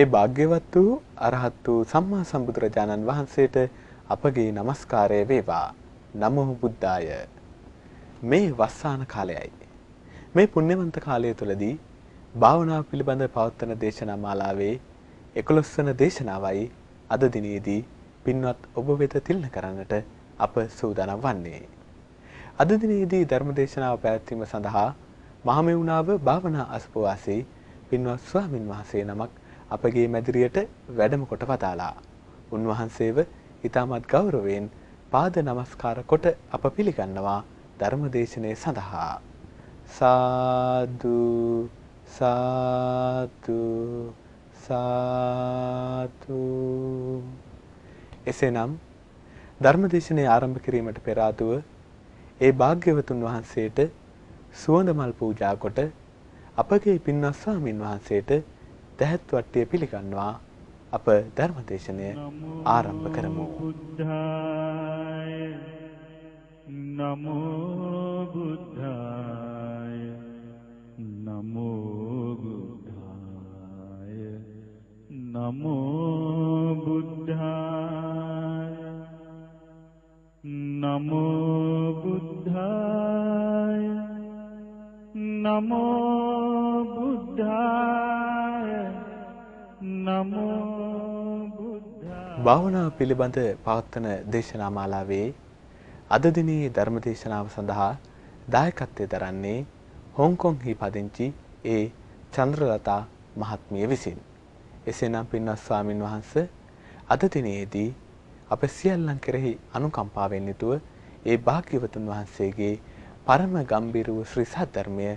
ඒ භාග්‍යවත් වූ අරහත් වූ සම්මා සම්බුදුරජාණන් වහන්සේට අපගේ নমස්කාරය වේවා. නමෝ බුද්ධාය. මේ වස්සාන කාලයයි. මේ පුණ්‍යවන්ත කාලය තුලදී භාවනාව පිළිබඳ පවත්වන දේශනා මාලාවේ 11 වන දේශනාවයි අද දිනේදී පින්වත් ඔබ වෙත තිලන කරන්නට අප සූදානම් වන්නේ. අද දිනේදී ධර්ම දේශනාව පැවැත්වීම සඳහා මහමෙවුනාව භාවනා අසපවාසී පින්වත් ස්වාමින් වහන්සේ නමක් අපගේ මැදිරියට වැඩම කොට වදාලා. උන්වහන්සේව ඉතාමත් ගෞරවයෙන් පාද නමස්කාර කොට අප පිළිගන්නවා ධර්මදේශනය සඳහා. සාදු සාතු සාතු එසේනම් ධර්මදේශනය ආරම්භ කිරීමට පෙර ආතුව ඒ භාග්‍යවතුන් වහන්සේට සුවඳ මල් පූජා කොට අපගේ පින්වත් ස්වාමින් වහන්සේට දැහැත් වට්ටිය පිළිගන්වා අප ධර්මදේශනය ආරම්භ කරමු. නමෝ බුද්ධාය නමෝ බුද්ධාය නමෝ බුද්ධාය නමෝ බුද්ධාය නමෝ බුද්ධාය භාවනාව පිළිබඳ පවත්වන දේශනා මාලාවේ අද දිනේ ධර්ම දේශනාව සඳහා දායකත්වය දරන්නේ හොංකොං හි පදිංචි ඒ චන්ද්‍රලතා මහත්මිය විසින්. එසේනම් පින්වත් ස්වාමින් වහන්සේ අද දිනේදී අප සියල්ලන් කෙරෙහි අනුකම්පාවෙන් යුතුව ඒ භාග්‍යවතුන් වහන්සේගේ පරම ගම්බීර වූ ශ්‍රී සද්ධර්මය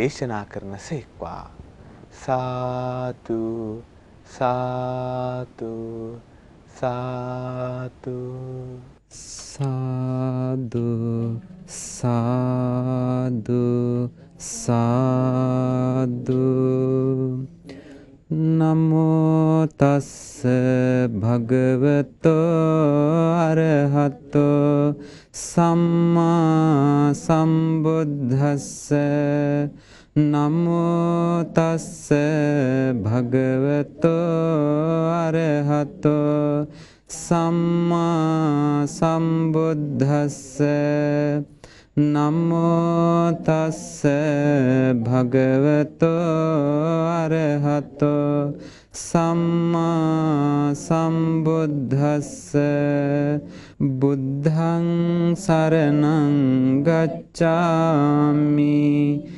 දේශනා කරන සේක්වා. සාතු සාතු සාතු සාදු සාදු සාදු නමෝතස්ස භගවතෝ අරහත්තෝ සම්මා සම්බුද්ධස්ස නමුතස්ස භගවතෝ අරහතෝ සම්මා සම්බුද්ධස්ස නමුතස්ස භගවතෝ අරහතෝ සම්මා සම්බුද්ධස්ස බුද්ධං සරණං ගච්ඡාමි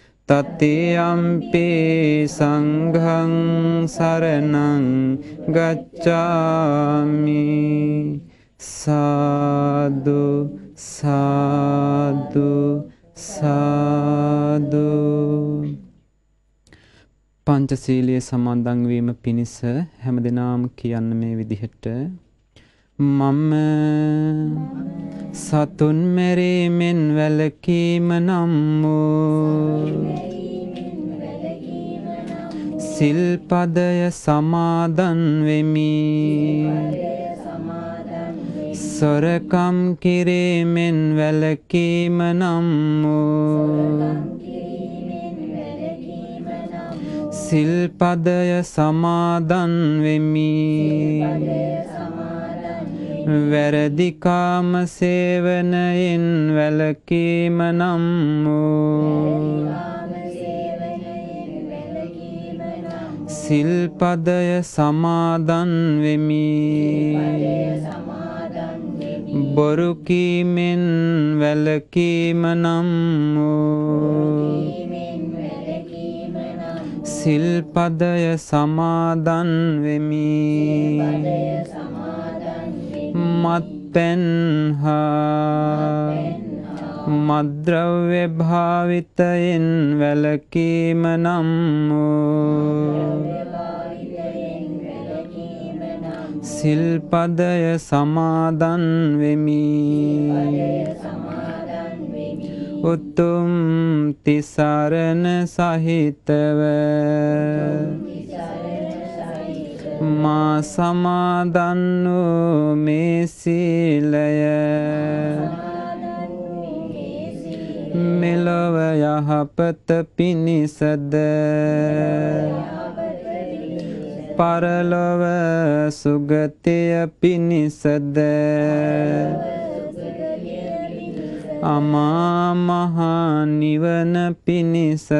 තතියම්පි සංඝං සරණං ගච්ඡාමි සාදු සාදු සාදු පංචසීලයේ සමාදන් වීම පිණිස හැමදෙනාම කියන්න මේ විදිහට මම සතුන් මැරීමෙන් වැලකීම නම් වූ සිල්පදය සමාදන් වෙමි සොරකම් කිරීමෙන් වැලකීම නම් වූ සිල්පදය සමාදන් වෙමි වැරදිකාම සේවනයෙන් වැලකීම නම් වූ සිල්පදය සමාදන් වෙමි බොරුකීමෙන් වැලකීම නම් වූ සිල්පදය සමාදන් වෙමි මත්පැන්හා මද්‍රව්‍ය භාවිතයෙන් වැලකීම නම් සිල්පදය සමාදන් වෙමි උතුම් තිසරණ සහිතව මා සමාදන්නු මේ සීලය මෙලොව යහපත පිණිසද පරලොව සුගතිය පිණිසද අමා මහා නිවන පිණිසද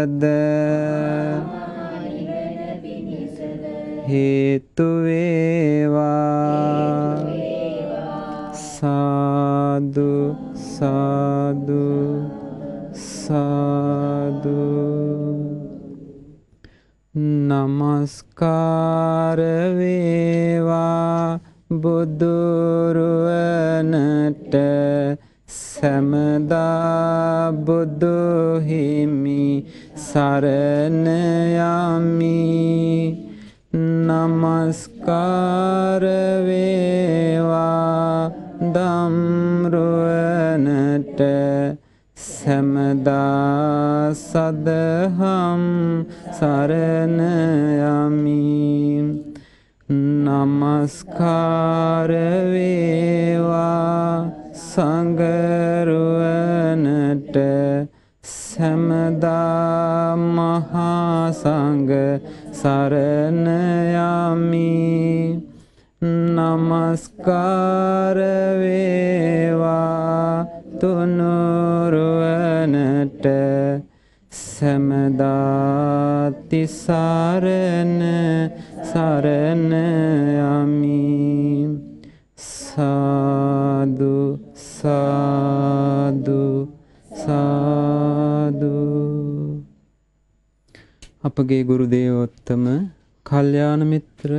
හේතු වේවා සාදු සාදු සාදු නමස්කාර වේවා බුදුරුවනට සැමදා බුදුහිමි සරණයමි නමස්කාර වේවා ධම්රුවනට සමදා සදහම් සරණ යමි නමස්කාර වේවා සංගරුවනට සමදා මහා සංඝ සරණ යමි නමස්කාර වේවා තුනුරුවනට සමදාති සරණ සරණ යමි සාදු සා අපගේ ගුරු දේවෝත්තම කල්යාණ මිත්‍ර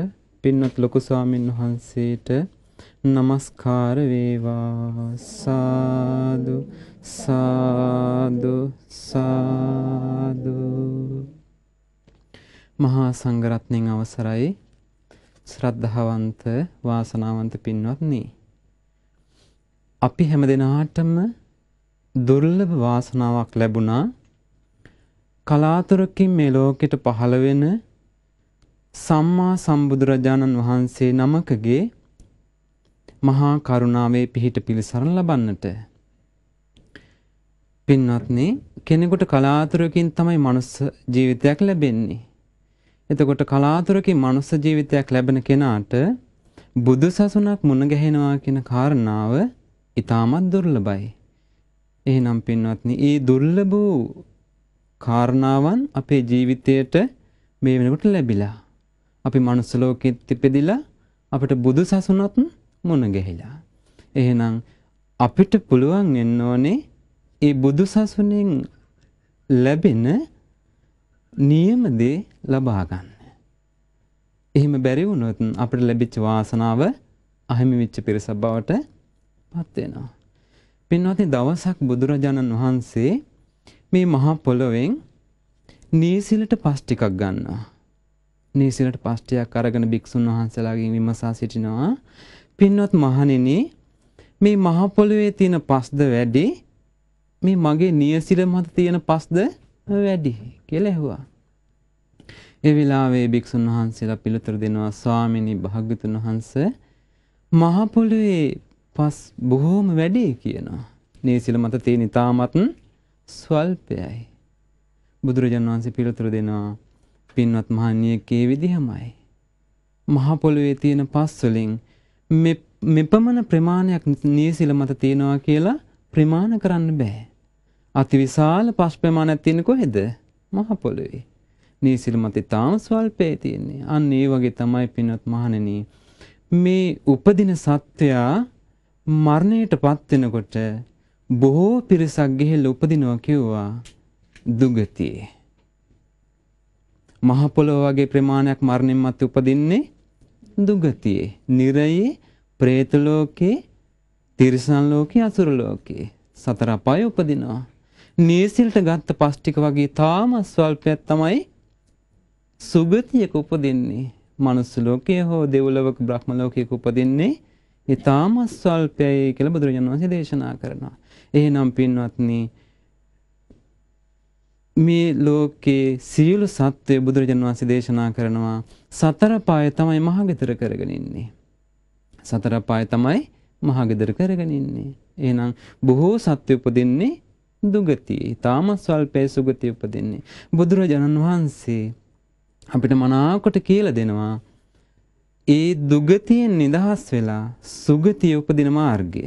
පින්වත් ලොකු ස්වාමින් වහන්සේට নমස්කාර වේවා සාදු සාදු සාදු මහා සංඝරත්නයන් අවසරයි ශ්‍රද්ධාවන්ත වාසනාවන්ත පින්වත්නි අපි හැම දිනාටම දුර්ලභ වාසනාවක් ලැබුණා කලාතුරකින් මේ ලෝකෙට පහළ වෙන සම්මා සම්බුදුරජාණන් වහන්සේ නමකගේ මහා කරුණාවේ පිහිට පිළිසරණ ලබන්නට. පින්වත්නි කෙනෙකුට කලාතුරකින් තමයි මනුස්ස ජීවිතයක් ලැබෙන්නේ. එතකොට කලාතුරකින් මනුස්ස ජීවිතයක් ලැබෙන කෙනාට බුදු සසුනක් මුණගැහෙනවා කියන කාරණාව ඉතාමත් දුර්ලභයි. එහෙනම් පින්වත්නි, ඒ දුර්ලභ කාරණාවන් අපේ ජීවිතයට මේ වෙනකොට ලැබිලා. අපි මනුස්ස ලෝකෙත් ඉපදිලා අපිට බුදු සසුනත් මුණ ගැහිලා. එහෙනම් අපිට පුළුවන් වෙන්න ඕනේ ඒ බුදු සසුනෙන් ලැබෙන නියම දේ ලබා ගන්න. එහෙම බැරි වුණොත් අපිට ලැබිච්ච වාසනාව අහිමි වෙච්ච පිරිස බවට පත් වෙනවා. පින්වත්නි දවසක් බුදුරජාණන් වහන්සේ මේ මහා පොළොවෙන් නීසිලට පස් ටිකක් ගන්නවා. නීසිලට පස් ටිකක් අරගෙන භික්ෂුන් වහන්සේලාගෙන් විමසා සිටිනවා. පින්වත් මහණෙනි මේ මහා පොළොවේ තියෙන පස්ද වැඩි මේ මගේ නියසිර මත තියෙන පස්ද වැඩි කියලා ඇහුවා. ඒ වෙලාවේ භික්ෂුන් වහන්සේලා පිළිතුරු දෙනවා ස්වාමිනී භාග්‍යතුන් වහන්සේ මහා පොළොවේ පස් බොහෝම වැඩි කියනවා. නීසිල මත තියෙන ඊටමත් ස්වල්පයයි. බුදුරජාන් වහන්සේ පිළිතුරු දෙනවා පින්වත් මහණිය කේ විදිහමයි. මහ පොළොවේ තියෙන පස් වලින් මෙපමණ ප්‍රමාණයක් නීසිල මත තියෙනවා කියලා ප්‍රමාණ කරන්න බෑ. අතිවිශාල පස් ප්‍රමාණයක් තියෙන කොහෙද? මහ පොළොවේ. නීසිල මත තාම ස්වල්පේ තියෙන්නේ. අන්න ඒ වගේ තමයි පින්වත් මහණෙනි මේ උපදින සත්වයා මරණයට පත් වෙනකොට බොහෝ පිරිසක් ගිහිල්ලා උපදිනවා කිව්වා දුගතියේ. මහ පොළොව වගේ ප්‍රමාණයක් මරණින් මතු උපදින්නේ දුගතියේ. නිරයේ, പ്രേත ලෝකේ, තිරිසන් ලෝකේ, අසුර ලෝකේ සතර අපාය උපදිනවා. නීසිල්ට ගත්ත පස් ටික වගේ තාම ස්වල්පයක් තමයි සුගතියක උපදින්නේ. මනුස්ස ලෝකයේ හෝ දෙව්ලොවක බ්‍රහ්ම ලෝකයක උපදින්නේ ඊටාම ස්වල්පයයි කියලා බුදුරජාණන් වහන්සේ දේශනා කරනවා. එහෙනම් පින්වත්නි මේ ලෝකේ සියලු සත්වය බුදුරජාණන් වහන්සේ දේශනා කරනවා සතර පාය තමයි මහගෙදර කරගෙන ඉන්නේ. සතර පාය තමයි මහගෙදර කරගෙන ඉන්නේ. එහෙනම් බොහෝ සත්ව උපදින්නේ දුගතියේ. තාම ස්වල්පයේ සුගතිය උපදින්නේ. බුදුරජාණන් වහන්සේ අපිට මනාවකට කියලා දෙනවා ඒ දුගතියෙන් නිදහස් වෙලා සුගතිය උපදින මාර්ගය.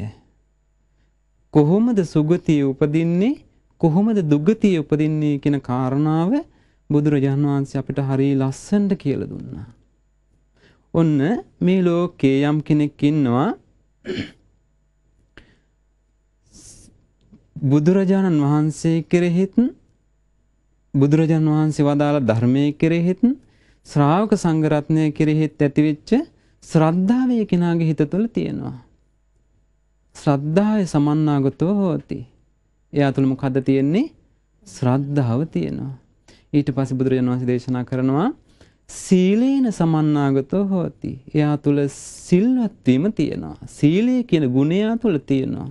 කොහොමද සුගතිය උපදින්නේ කොහොමද දුගතිය උපදින්නේ කියන කාරණාව බුදුරජාන් වහන්සේ අපිට හරි ලස්සනට කියලා දුන්නා. ඔන්න මේ ලෝකේ යම් කෙනෙක් ඉන්නවා බුදුරජාණන් වහන්සේ කෙරෙහිත් බුදුරජාණන් වහන්සේ වදාළ ධර්මයේ කෙරෙහිත් ශ්‍රාවක සංඝරත්නය කෙරෙහිත් ඇතිවෙච්ච ශ්‍රද්ධාවය කෙනාගේ හිත තුළ තියෙනවා. ශ්‍රද්ධාය සමන්නාගතෝ හෝති. එයා තුළ මොකද්ද තියෙන්නේ? ශ්‍රද්ධාව තියෙනවා. ඊට පස්සේ බුදුරජාණන් වහන්සේ දේශනා කරනවා සීලේන සමන්නාගතෝ හෝති. එයා තුළ සිල්වත් වීම තියෙනවා. සීලය කියන ගුණය තුළ තියෙනවා.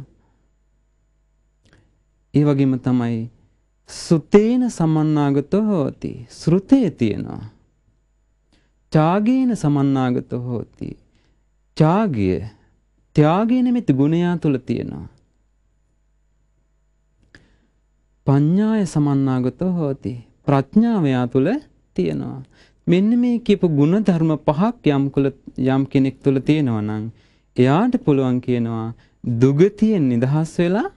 ඒ වගේම තමයි සුතේන සමන්නාගතෝ හෝති. ශ්‍රුතේ තියෙනවා. ඡාගේන සමන්නාගතෝ හෝති. ඡාගය ත්‍යාගය නිමිති ගුණයා තුළ තියෙනවා. පඤ්ඤාය සමන්නාගතෝ හෝති. ප්‍රඥාව යා තුළ තියෙනවා. මෙන්න මේ කියපු ගුණ ධර්ම පහක් යම් කුල යම් කෙනෙක් තුළ තියෙනවා නම් එයාට පුළුවන් කියනවා දුගතියෙන් නිදහස් වෙලා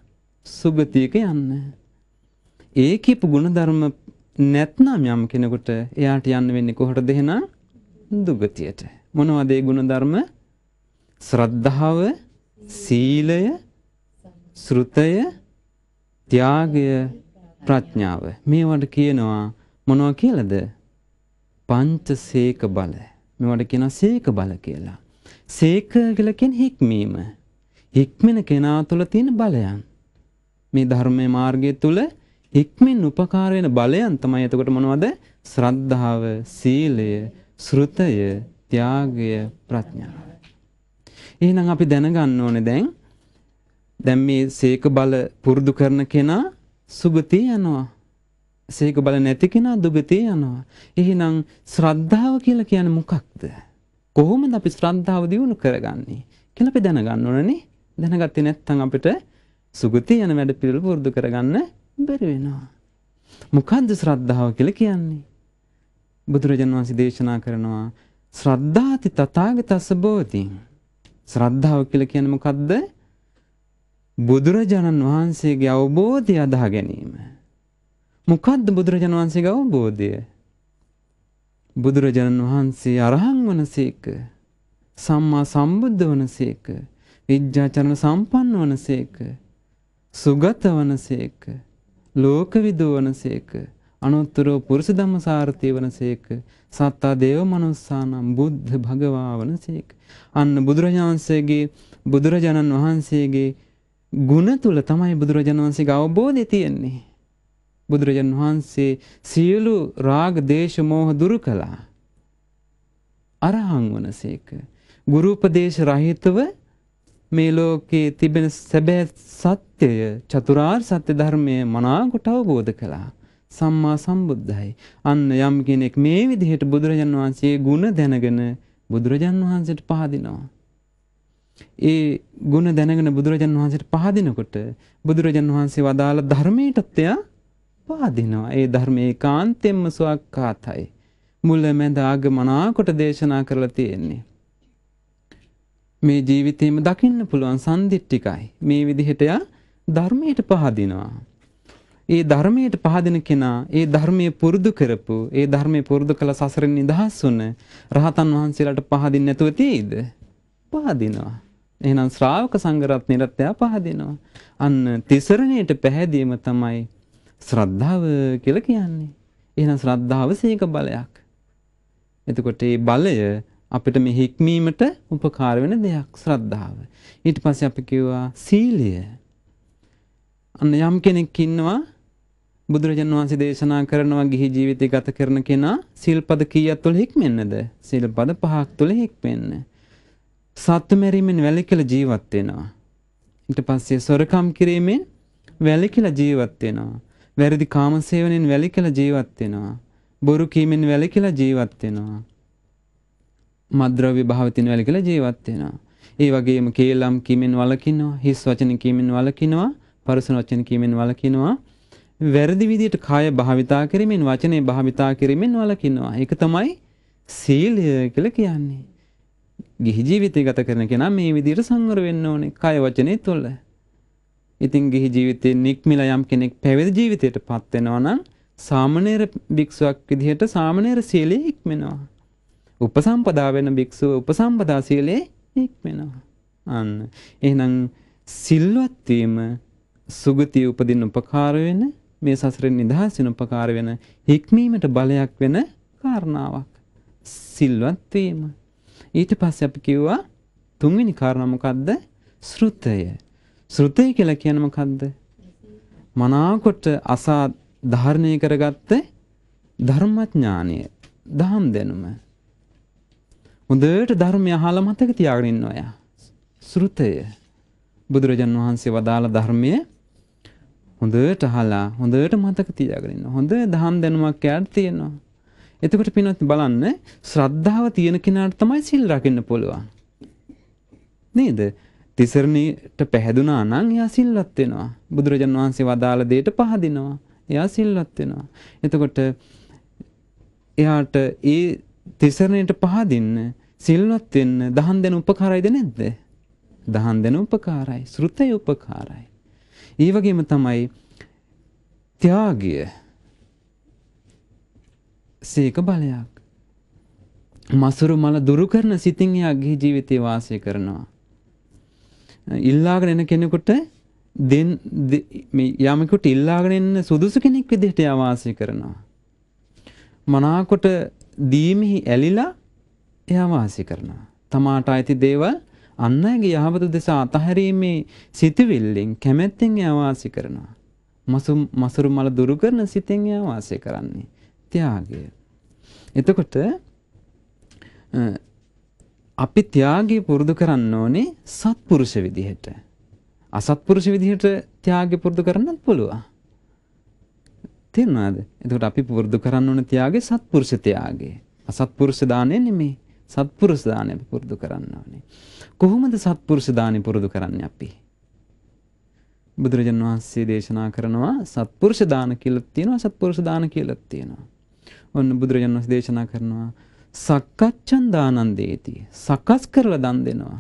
සුගතියක යන්න. ඒ කියපු ගුණ ධර්ම නැත්නම් යම් කෙනෙකුට එයාට යන්න වෙන්නේ කොහටද එහෙනම් දුගතියට. මොනවද ඒ ගුණ ධර්ම? ශ්‍රද්ධාව, සීලය, ශ්‍රුතය, ත්‍යාගය, ප්‍රඥාව. මේවට කියනවා මොනවා කියලාද? පංචසේක බල. මේවට කියනවා සීක බල කියලා. සීක කියලා කියන්නේ හික්මීම. හික්මන කෙනා තුළ තියෙන බලයන්. මේ ධර්මයේ මාර්ගය තුළ හික්මෙන් උපකාර වෙන බලයන් තමයි එතකොට මොනවද? ශ්‍රද්ධාව, සීලය, ශ්‍රුතය, ත්‍යාගය, ප්‍රඥාව. එහෙනම් අපි දැනගන්න ඕනේ දැන් දැන් මේ සීක බල පුරුදු කරන කෙනා සුගතිය යනවා. සීක බල නැති කෙනා දුගතිය යනවා. එහෙනම් ශ්‍රද්ධාව කියලා කියන්නේ මොකක්ද? කොහොමද අපි ශ්‍රද්ධාව දියුණු කරගන්නේ කියලා අපි දැනගන්න ඕනනේ. දැනගත්තේ නැත්නම් අපිට සුගතිය යන වැඩ පිළිවෙල පුරුදු කරගන්න බැරි වෙනවා. මොකද්ද ශ්‍රද්ධාව කියලා කියන්නේ? බුදුරජාණන් වහන්සේ දේශනා කරනවා ශ්‍රද්ධාති තථාගතස්ස බෝධිං ශ්‍රද්ධාව කියලා කියන්නේ මොකද්ද? බුදුරජාණන් වහන්සේගේ අවබෝධය අදා ගැනීම. මොකද්ද බුදුරජාණන් වහන්සේගේ අවබෝධය? බුදුරජාණන් වහන්සේ අරහන් වනසේක සම්මා සම්බුද්ධ වනසේක විද්‍යාචරණ සම්පන්න වනසේක සුගත වනසේක ලෝකවිදු වනසේක අනුත්තරෝ පුරුෂ ධම්ම සාරථී වනසේක සත්තා දේව මනුස්සානම් බුද්ධ භගවා වනසේක අන්න බුදුරජාන්සේගේ බුදුරජාණන් වහන්සේගේ ගුණ තුල තමයි බුදුරජාණන් වහන්සේගේ අවබෝධය තියෙන්නේ බුදුරජාණන් වහන්සේ සියලු රාග දේශ මොහ දුරු කළා අරහං වනසේක ගුරු උපදේශ රහිතව මේ ලෝකයේ තිබෙන සැබෑ සත්‍යය චතුරාර්ය සත්‍ය ධර්මය මනාකොට අවබෝධ කළා සම්මා සම්බුද්ධයි. අන්න යම් කෙනෙක් මේ විදිහට බුදුරජාන් වහන්සේ ගුණ දැනගෙන බුදුරජාන් වහන්සේට පහදිනවා. ඒ ගුණ දැනගෙන බුදුරජාන් වහන්සේට පහදිනකොට බුදුරජාන් වහන්සේ වදාළ ධර්මයටත් එයා පහදිනවා. ඒ ධර්මයේ කාන්තෙම්ම සුවක්කාතයි. මුල මැද අග මනාකොට දේශනා කරලා තියෙන්නේ. මේ ජීවිතේම දකින්න පුළුවන් සම්දිට්ටිකයි. මේ විදිහට ධර්මයට පහදිනවා. ඒ ධර්මයට පහදින කෙනා ඒ ධර්මයේ පුරුදු කරපු ඒ ධර්මයේ පුරුදු කළ සසරෙන් නිදහස් වුණ රහතන් වහන්සේලාට පහදින්නේ නැතුව තේයිද? පහදිනවා. එහෙනම් ශ්‍රාවක සංඝරත්නයටත් එයා පහදිනවා. අන්න තිසරණයට පැහැදීම තමයි ශ්‍රද්ධාව කියලා කියන්නේ. එහෙනම් ශ්‍රද්ධාව සීක බලයක්. එතකොට මේ බලය අපිට මේ හික්මීමට උපකාර වෙන දෙයක් ශ්‍රද්ධාව. ඊට පස්සේ අපි කිව්වා සීලය. අන්න යම් කෙනෙක් ඉන්නවා බුදුරජාන් වහන්සේ දේශනා කරනවා ගිහි ජීවිතය ගත කරන කෙනා සිල්පද කීයක් තුළ හික්මෙන්නද? සිල්පද පහක් තුළ හික්මෙන්න. සත්තු මෙරීමෙන් වැළකීලා ජීවත් වෙනවා. ඊට පස්සේ සොරකම් කිරීමෙන් වැළකීලා ජීවත් වෙනවා. වැරදි කාමසේවනෙන් වැළකීලා ජීවත් වෙනවා. බොරු කීමෙන් වැළකීලා ජීවත් වෙනවා. මද්ද්‍රව්‍ය භාවිතින් වැළකීලා ජීවත් වෙනවා. ඒ වගේම කේලම් කීමෙන් වළකිනවා, හිස් වචන කීමෙන් වළකිනවා, පරුසන වචන කීමෙන් වළකිනවා. වැරදි විදිහට කාය භාවිතා කිරීමෙන් වචනේ භාවිතා කිරීමෙන් වළකිනවා. ඒක තමයි සීලය කියලා කියන්නේ. ගිහි ජීවිතය ගත කරන කෙනා මේ විදිහට සංවර වෙන්න ඕනේ කාය වචනේ තුළ. ඉතින් ගිහි ජීවිතේ නික්මිලා යම් කෙනෙක් පැවිදි ජීවිතයට පත් වෙනවා නම් සාමණේර භික්ෂුවක් විදිහට සාමණේර සීලය ඉක්මනවා. උපසම්පදා වෙන භික්ෂුව උපසම්පදා සීලය ඉක්මනවා. අන්න. එහෙනම් සිල්වත් වීම සුගතිය උපදින්න උපකාර වෙන මේ සසරෙන් නිදහස් වෙන උපකාර වෙන හික්මීමට බලයක් වෙන කාරණාවක්. සිල්වත් වීම. ඊට පස්සේ අපි කිව්වා තුන්වෙනි කාරණා මොකද්ද? ශ්‍රුතය. ශ්‍රුතය කියලා කියන්නේ මොකද්ද? මනාකොට අසා ධාරණය කරගත්ත ධර්මඥානය, දහම් දැනුම. හොඳට ධර්මය අහලා මතක තියාගෙන ඉන්න අය. ශ්‍රුතය. බුදුරජාන් වහන්සේ වදාළ ධර්මයේ හොඳට අහලා හොඳට මතක තියාගෙන ඉන්න. හොඳ දහම් දැනුමක් යාට තියෙනවා. එතකොට පින්වත් බලන්න ශ්‍රද්ධාව තියෙන කෙනාට තමයි සිල් රකින්න පුළුවන්. නේද? තිසරණීට පැහැදුනා නම් එයා සිල්වත් වෙනවා. බුදුරජාන් වහන්සේ වදාළ දෙයට පහදිනවා. එයා සිල්වත් වෙනවා. එතකොට එයාට ඒ තිසරණයට පහදින්න සිල්වත් වෙන්න දහම් දෙන උපකාරයිද නැද්ද? දහම් දෙන උපකාරයි, ශ්‍රුතය උපකාරයි. ඒ වගේම තමයි ත්‍යාගය සීක බලයක්. මසුරු මල දුරු කරන සිතින් එයා ගිහි ජීවිතේ වාසය කරනවා. ඉල්ලාගෙන එන කෙනෙකුට දෙන් මේ යමෙකුට ඉල්ලාගෙන එන්න සුදුසු කෙනෙක් විදිහට එයා වාසය කරනවා. මනාකොට දීමෙහි ඇලිලා එයා වාසය කරනවා. තමාට අයිති දේවල් අන් අයගේ යහපත දෙසා අතහැරීමේ සිතවිල්ලෙන් කැමැත්තෙන් ආවාසය කරනවා. මසු මසුරු මල දුරු කරන සිතෙන් ආවාසය කරන්නේ ත්‍යාගය. එතකොට අපි ත්‍යාගය පුරුදු කරන්න ඕනේ සත්පුරුෂ විදිහට. අසත්පුරුෂ විදිහට ත්‍යාගය පුරුදු කරන්නත් පුළුවන්. තේරුණාද? එතකොට අපි පුරුදු කරන්න ඕන ත්‍යාගය සත්පුරුෂ ත්‍යාගය. අසත්පුරුෂ දාණය නෙමෙයි. සත්පුරුෂ දාණය පුරුදු කරන්න ඕනේ. කොහොමද සත්පුරුෂ දානි පුරුදු කරන්නේ අපි? බුදුරජාන් වහන්සේ දේශනා කරනවා සත්පුරුෂ දාන කියලා තියෙනවා සත්පුරුෂ දාන කියලා තියෙනවා. ඔන්න බුදුරජාන් වහන්සේ දේශනා කරනවා සක්කච්ඡන් දානන්දේති. සකස් කරලා දන් දෙනවා.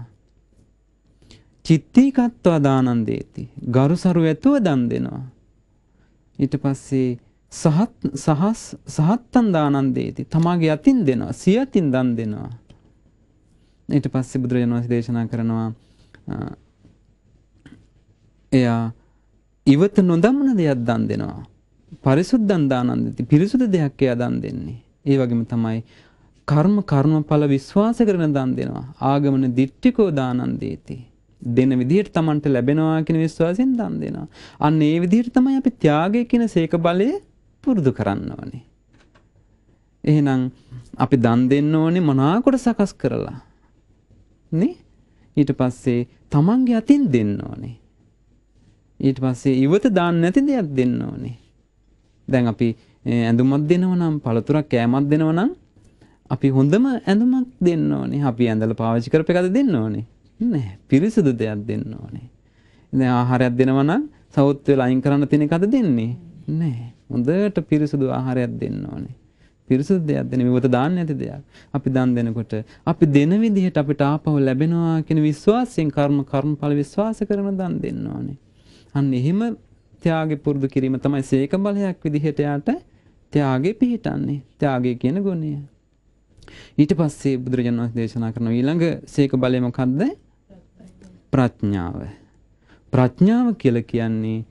චිත්තීකත්වා දානන්දේති. ගරුසරු ඇතුව දන් දෙනවා. ඊට පස්සේ සහත් සහස් සහත්තන් දානන්දේති. තමාගේ අතින් දෙනවා. සියතින් දන් දෙනවා. ඊට පස්සේ බුදුරජාණන් වහන්සේ දේශනා කරනවා එයා ඉවත නොදම්න දෙයක් දන් දෙනවා. පරිසුද්දන් දානන්දති පිරිසුදු දෙයක් එයා දන් දෙන්නේ. ඒ වගේම තමයි කර්ම කර්මඵල විශ්වාස කරන දන් දෙනවා. ආගමන දිට්ඨිකෝ දානන්දේති. දෙන විදිහට Tamanට ලැබෙනවා කියන විශ්වාසයෙන් දන් දෙනවා. අන්න ඒ විදිහට තමයි අපි ත්‍යාගය කියන සීක බලය පුරුදු කරන්න ඕනේ. එහෙනම් අපි දන් දෙන්න ඕනේ මනාකොට සකස් කරලා. නේ ඊට පස්සේ තමන්ගේ අතින් දෙන්න ඕනේ ඊට පස්සේ ඉවත දාන්න නැති දෙයක් දෙන්න ඕනේ දැන් අපි ඇඳුමක් දෙනව නම් පළතුරක් කෑමක් දෙනව නම් අපි හොඳම ඇඳුමක් දෙන්න ඕනේ අපි ඇඳලා පාවිච්චි කරපු එකද දෙන්න ඕනේ නෑ පිරිසිදු දෙයක් දෙන්න ඕනේ දැන් ආහාරයක් දෙනව නම් සෞත් වෙලා අයින් කරන්න තියෙන එකද දෙන්නේ නෑ හොඳට පිරිසිදු ආහාරයක් දෙන්න ඕනේ පිරිසුදු දෙයක්ද නෙමෙයි ඔත දාන්න නැති දෙයක්. අපි දන් දෙනකොට අපි දෙන විදිහට අපිට ආපහු ලැබෙනවා කියන විශ්වාසයෙන් කර්ම කර්මඵල විශ්වාස කරන දන් දෙන්න ඕනේ. අන්න එහෙම ත්‍යාගේ පුරුදු කිරීම තමයි සීක බලයක් විදිහට යාට ත්‍යාගේ පිහිටන්නේ. ත්‍යාගය කියන ගුණය. ඊට පස්සේ බුදුරජාණන් වහන්සේ දේශනා කරන ඊළඟ සීක බලය මොකද්ද? ප්‍රඥාව. ප්‍රඥාව කියලා කියන්නේ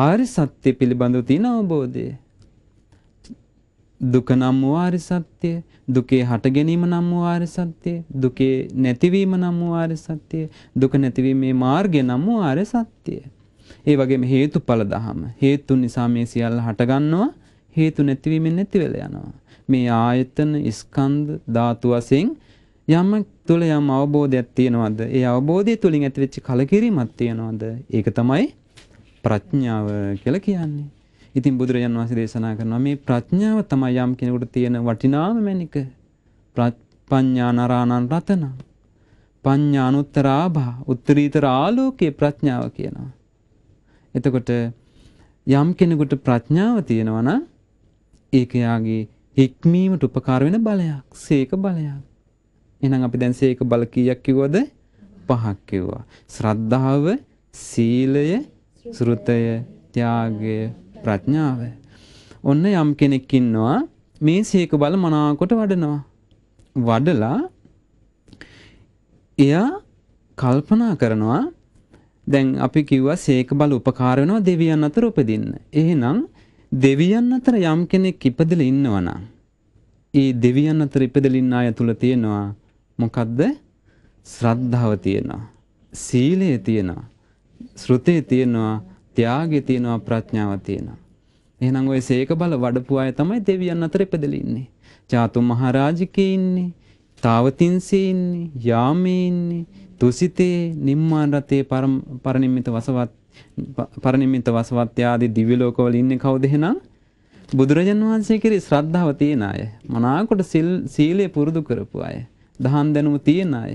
ආර්ය සත්‍ය පිළිබඳව තියෙන අවබෝධය. දුක නම් වූ ආර්ය සත්‍ය, දුකේ හට ගැනීම නම් වූ ආර්ය සත්‍ය, දුකේ නැතිවීම නම් වූ ආර්ය සත්‍ය, දුක නැතිවීමේ මාර්ගය නම් වූ ආර්ය සත්‍යය. ඒ වගේම හේතුඵල දහම. හේතු නිසා මේ සියල්ල හටගන්නවා. හේතු නැතිවීමෙන් නැති වෙලා යනවා. මේ ආයතන, ස්කන්ධ, ධාතු වශයෙන් යම් තුල යම් අවබෝධයක් තියෙනවද? ඒ අවබෝධය තුලින් ඇතිවෙච්ච කලකිරීමක් තියෙනවද? ඒක තමයි ප්‍රඥාව කියලා කියන්නේ. ඉතින් බුදුරජාන් වහන්සේ දේශනා කරනවා මේ ප්‍රඥාව තමයි යම් කෙනෙකුට තියෙන වටිනාම මැනික. ප්‍රඥා නරාණන් රතන. පඤ්ඤානුත්තරාභා උත්තරීතර ආලෝකයේ ප්‍රඥාව කියනවා. එතකොට යම් කෙනෙකුට ප්‍රඥාව තියෙනවා නම් ඒක යාගේ හික්මීමට උපකාර වෙන බලයක්, සීක බලයක්. එහෙනම් අපි දැන් සීක බල කීයක් කිව්වද? පහක් කිව්වා. ශ්‍රද්ධාව, සීලය, සෘතය, ත්‍යාගය, ප්‍රඥාව. ඔන්න යම් කෙනෙක් ඉන්නවා මේ සීක බල මනාකොට වඩනවා. වඩලා එයා කල්පනා කරනවා දැන් අපි කිව්වා සීක බල උපකාර වෙනවා දෙවියන් අතර උපදින්න. එහෙනම් දෙවියන් අතර යම් කෙනෙක් ඉපදලා ඉන්නවා නම් ඒ දෙවියන් අතර ඉපදලා ඉන්න අය තුල තියෙනවා මොකද්ද? ශ්‍රද්ධාව තියෙනවා. සීලය තියෙනවා. ශ්‍රුතිය තියෙනවා. ත්‍යාගය තියෙනවා ප්‍රඥාව තියෙනවා. එහෙනම් ওই සීක බල වඩපු අය තමයි දෙවියන් අතර ඉපදෙලා ඉන්නේ. ජාතු මහරාජිකේ ඉන්නේ, තාවතින්සේ ඉන්නේ, යාමේ ඉන්නේ, තුසිතේ නිම්මාන රතේ පරනිම්මිත වසවත් පරනිම්මිත වසවත් ආදී දිව්‍ය ලෝකවල ඉන්නේ කවුද එහෙනම්? බුදුරජාන් වහන්සේ කෙරේ ශ්‍රද්ධාව තියෙන අය, මනාකොට සීලය පුරුදු කරපු අය, දහම් දැනුම තියෙන අය,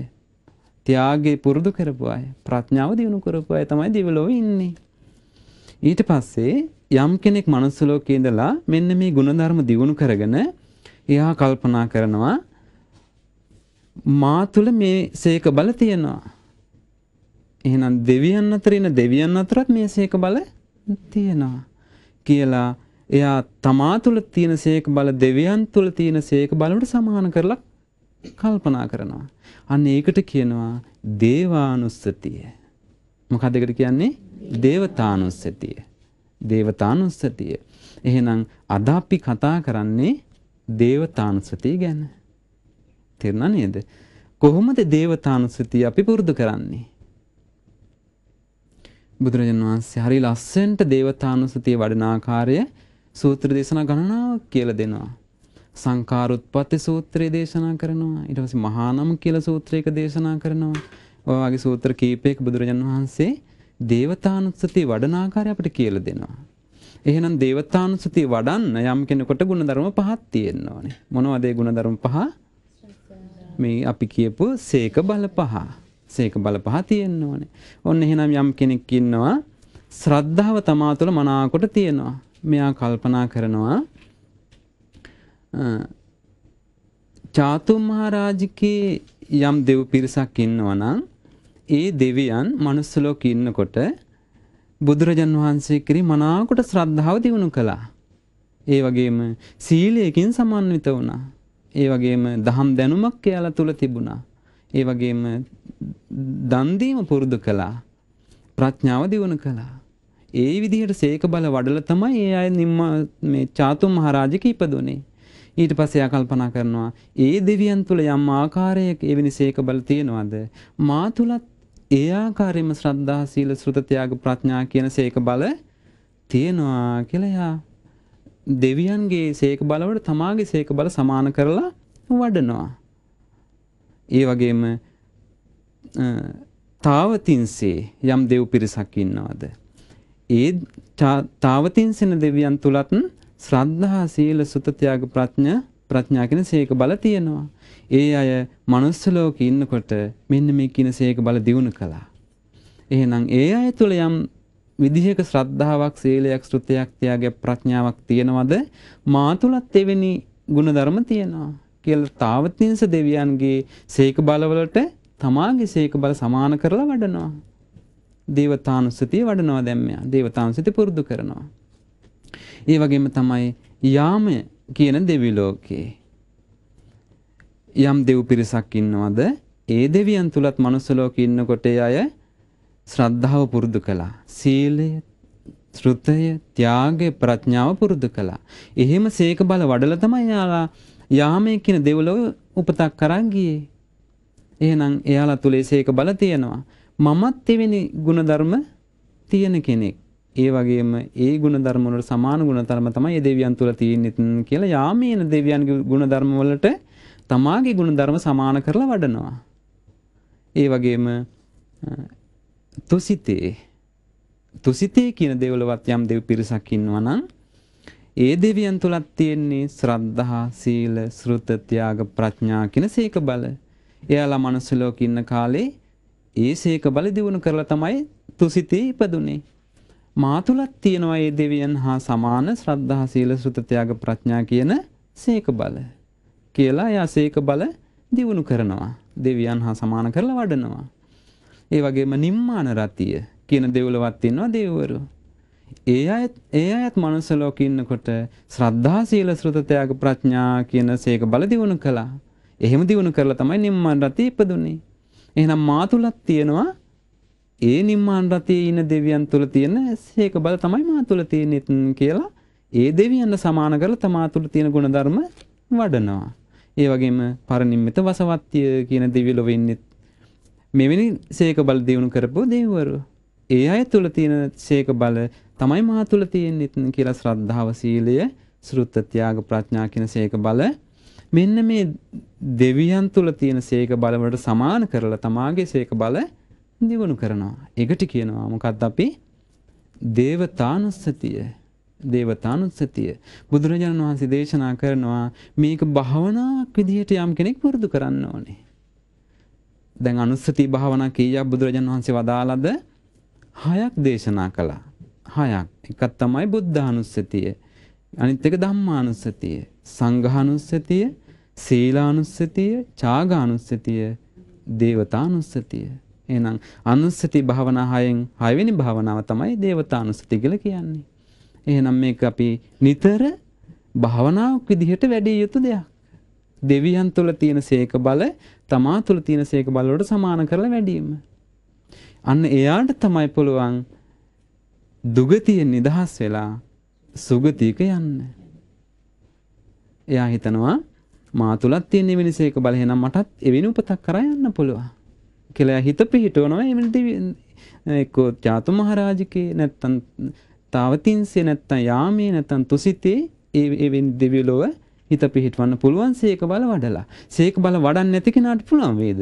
ත්‍යාගේ පුරුදු කරපු අය, ප්‍රඥාව දිනු කරපු අය තමයි දිවලෝ ඉන්නේ. ඊට පස්සේ යම් කෙනෙක් මනුස්ස ලෝකේ ඉඳලා මෙන්න මේ ಗುಣධර්ම දියුණු කරගෙන එයා කල්පනා කරනවා මා තුළ මේ සීක බල තියෙනවා. එහෙනම් දෙවියන් අතර ඉන්න දෙවියන් අතරත් මේ සීක බල තියෙනවා කියලා එයා තමා තුළ තියෙන සීක බල දෙවියන් තුළ තියෙන සීක බලවට සමාන කරලා කල්පනා කරනවා. අන්න ඒකට කියනවා දේවානුස්සතිය. මොකක්ද ඒකට කියන්නේ? දේවතානුස්සතිය. දේවතානුස්සතිය. එහෙනම් අද අපි කතා කරන්නේ දේවතානුස්සතිය ගැන. තේරුණා නේද? කොහොමද දේවතානුස්සතිය අපි පුරුදු කරන්නේ? බුදුරජාණන් වහන්සේ හරි ලස්සනට දේවතානුස්සතිය වඩන ආකාරය සූත්‍ර දේශනා ගණනාවක් කියලා දෙනවා. සංකාරුත්පත්ති සූත්‍රය දේශනා කරනවා. ඊට පස්සේ මහානම කියලා සූත්‍රයක දේශනා කරනවා. ඔය වගේ සූත්‍ර කීපයක බුදුරජාන් වහන්සේ දේවතානුස්සතිය වඩන ආකාරය අපිට කියලා දෙනවා. එහෙනම් දේවතානුස්සතිය වඩන්න යම් කෙනෙකුට ಗುಣධර්ම පහක් තියෙන්න ඕනේ. මොනවද ඒ ಗುಣධර්ම පහ? මේ අපි කියපු සීක බල පහ. සීක බල පහ තියෙන්න ඕනේ. ඔන්න එහෙනම් යම් කෙනෙක් ඉන්නවා ශ්‍රද්ධාව තමා තුළ මනාකොට තියෙනවා. මෙයා කල්පනා කරනවා චාතුම් මහරජිකේ යම් දෙව් පිරිසක් ඉන්නවා නම් ඒ දෙවියන් මනුස්සලෝක ඉන්නකොට බුදුරජන් වහන්සේ කිරි මනාකොට ශ්‍රද්ධාව දියුණු කළා. ඒ වගේම සීලයකින් සමන්විත වුණා. ඒ වගේම දහම් දැනුමක් කියලා තුල තිබුණා. ඒ වගේම දන් දීම පුරුදු කළා. ප්‍රඥාව දියුණු කළා. ඒ විදිහට සීක බල වඩලා තමයි ඒ අය නිම්ම මේ චාතුම් මහරජික ඉපදුනේ. ඊට පස්සේ යා කල්පනා කරනවා ඒ දෙවියන් තුල යම් ආකාරයක එවැනි සීක බල තියෙනවද? මා තුලත් ඒ ආකාරයෙන්ම ශ්‍රද්ධා සීල සෘත ත්‍යාග ප්‍රඥා කියන සීක බල තියෙනවා කියලා එයා දෙවියන්ගේ සීක බලවලට තමාගේ සීක බල සමාන කරලා වඩනවා. ඒ වගේම තාවතින්සේ යම් දෙව් පිරිසක් ඉන්නවද ඒ තාවතින්සෙන දෙවියන් තුලත් ශ්‍රද්ධා සීල සුත ත්‍යාග ප්‍රඥා ප්‍රඥා කියන සීක බල තියෙනවා ඒ අය මනුස්සලෝක ඉන්නකොට මෙන්න මේ කිනසේක බල දියුණු කළා. එහෙනම් ඒ අය තුළ යම් විදිහක ශ්‍රද්ධාවක් සීලයක් ශ්‍රුතියක් තියාගේ ප්‍රඥාවක් තියෙනවද මා තුලත් එවැනි ಗುಣධර්ම තියෙනවා කියලා තාවතින්ස දෙවියන්ගේ සීක බලවලට තමාගේ සීක බල සමාන කරලා වඩනවා. දේවතානුස්සතිය වඩනවා දැන් මෙයා. දේවතානුස්සති පුරුදු කරනවා. ඒ වගේම තමයි යාමය කියන දෙවි ලෝකේ යම් දෙව් පිරිසක් ඉන්නවද ඒ දෙවියන් තුලත් මනුස්ස ලෝකේ ඉන්නකොට ඒ අය ශ්‍රද්ධාව පුරුදු කළා. සීලය, ශ්‍රුතය, ත්‍යාගය, ප්‍රඥාව පුරුදු කළා. එහෙම සීක බල වඩලා තමයි යාලා යාමේ කියන දෙව්ලොව උපතක් කරන් ගියේ. එහෙනම් එයාලා තුලේ සීක බල තියෙනවා. මමත් එවැනි ಗುಣධර්ම තියෙන කෙනෙක්. ඒ වගේම ඒ ಗುಣධර්ම වලට සමාන ಗುಣධර්ම තමයි මේ දෙවියන් තුල තියෙන්නේ කියලා යාමේන දෙවියන්ගේ ಗುಣධර්ම වලට තමාගේ ගුණධර්ම සමාන කරලා වඩනවා. ඒ වගේම තුසිතේ තුසිතේ කියන දෙවලවත් යම් දෙව් පිරිසක් ඉන්නවා නම් ඒ දෙවියන් තුලත් තියෙන්නේ ශ්‍රද්ධා, සීල, ශ්‍රුත, ත්‍යාග, ප්‍රඥා කියන සීක බල. එයාලා මනුස්ස ලෝකෙ ඉන්න කාලේ ඒ සීක බල දිනු කරලා තමයි තුසිතේ ඉපදුනේ. මා තුලත් තියෙනවා ඒ දෙවියන් හා සමාන ශ්‍රද්ධා, සීල, ශ්‍රුත, ත්‍යාග, ප්‍රඥා කියන සීක බල. කියලා එයා සීක බල දියුණු කරනවා. දෙවියන් හා සමාන කරලා වඩනවා. ඒ වගේම නිම්මාන රතිය කියන දෙවලවත් ඉන්නවා දෙවිවරු. ඒ අයත් ඒ අයත් මනුස්ස ලෝකේ ඉන්නකොට ශ්‍රද්ධා සීල ශ්‍රත ත්‍යාග ප්‍රඥා කියන සීක බල දියුණු කළා. එහෙම දියුණු කරලා තමයි නිම්මාන රතිය ඉපදුනේ. එහෙනම් මා තුලත් තියෙනවා ඒ නිම්මාන රතියේ ඉන්න දෙවියන් තුල තියෙන සීක බල තමයි මා තුල තියෙන්නේ කියලා ඒ දෙවියන්ට සමාන කරලා තමා තුල තියෙන ගුණධර්ම වඩනවා. ඒ වගේම පරණින්මෙත වසවත්ය කියන දිවිලොව ඉන්නෙත් මෙවැනි සේක බල දියුණු කරපු දෙව්වරු. ඒ අය තුළ තියෙන සේක බල තමයි මා තුළ තියෙන්නෙත් කියලා ශ්‍රද්ධාව සීලය සෘත්ත ත්‍යාග ප්‍රඥා කියන සේක බල මෙන්න මේ දෙවියන් තුළ තියෙන සේක බලවලට සමාන කරලා තමාගේ සේක බල දියුණු කරනවා. ඒකට කියනවා මොකක්ද අපි දේවතානුස්සතිය දේවතානුස්සතිය. බුදුරජාණන් වහන්සේ දේශනා කරනවා මේක භාවනාවක් විදිහට යම් කෙනෙක් පුරුදු කරන්න ඕනේ. දැන් අනුස්සති භාවනා කීයක් බුදුරජාණන් වහන්සේ වදාළද? හයක් දේශනා කළා. හයක්. එකක් තමයි බුද්ධානුස්සතිය. අනිත් එක ධම්මානුස්සතිය, සංඝානුස්සතිය, සීලානුස්සතිය, චාගානුස්සතිය, දේවතානුස්සතිය. එහෙනම් අනුස්සති භාවනා හයෙන් හයවෙනි භාවනාව තමයි දේවතානුස්සති කියලා කියන්නේ. එහෙනම් මේක අපි නිතර භාවනාවක් විදිහට වැඩිය යුතු දෙයක්. දෙවියන් තුළ තියෙන සේක බල තමා තුළ තියෙන සේක බල වලට සමාන කරලා වැඩිම. අන්න එයාට තමයි පුළුවන් දුගතියෙන් නිදහස් වෙලා සුගතියක යන්න. එයා හිතනවා මා තුලත් තියෙන එවැනි සේක බල එහෙනම් මටත් එවැනි උපතක් කරා යන්න පුළුවන්. කියලා හිත පිහිටවනවා එවැනි එක්කෝ ජාතු මහරජකේ නැත්තම් අවතින්සේ නැත්තම් යාමේ නැත්තම් තුසිතේ ඒ වෙන දෙවිලොව හිත පිහිටවන්න පුළුවන් සීක බල වඩලා. සීක බල වඩන්නේ නැති කෙනාට පුළුවන් වේද?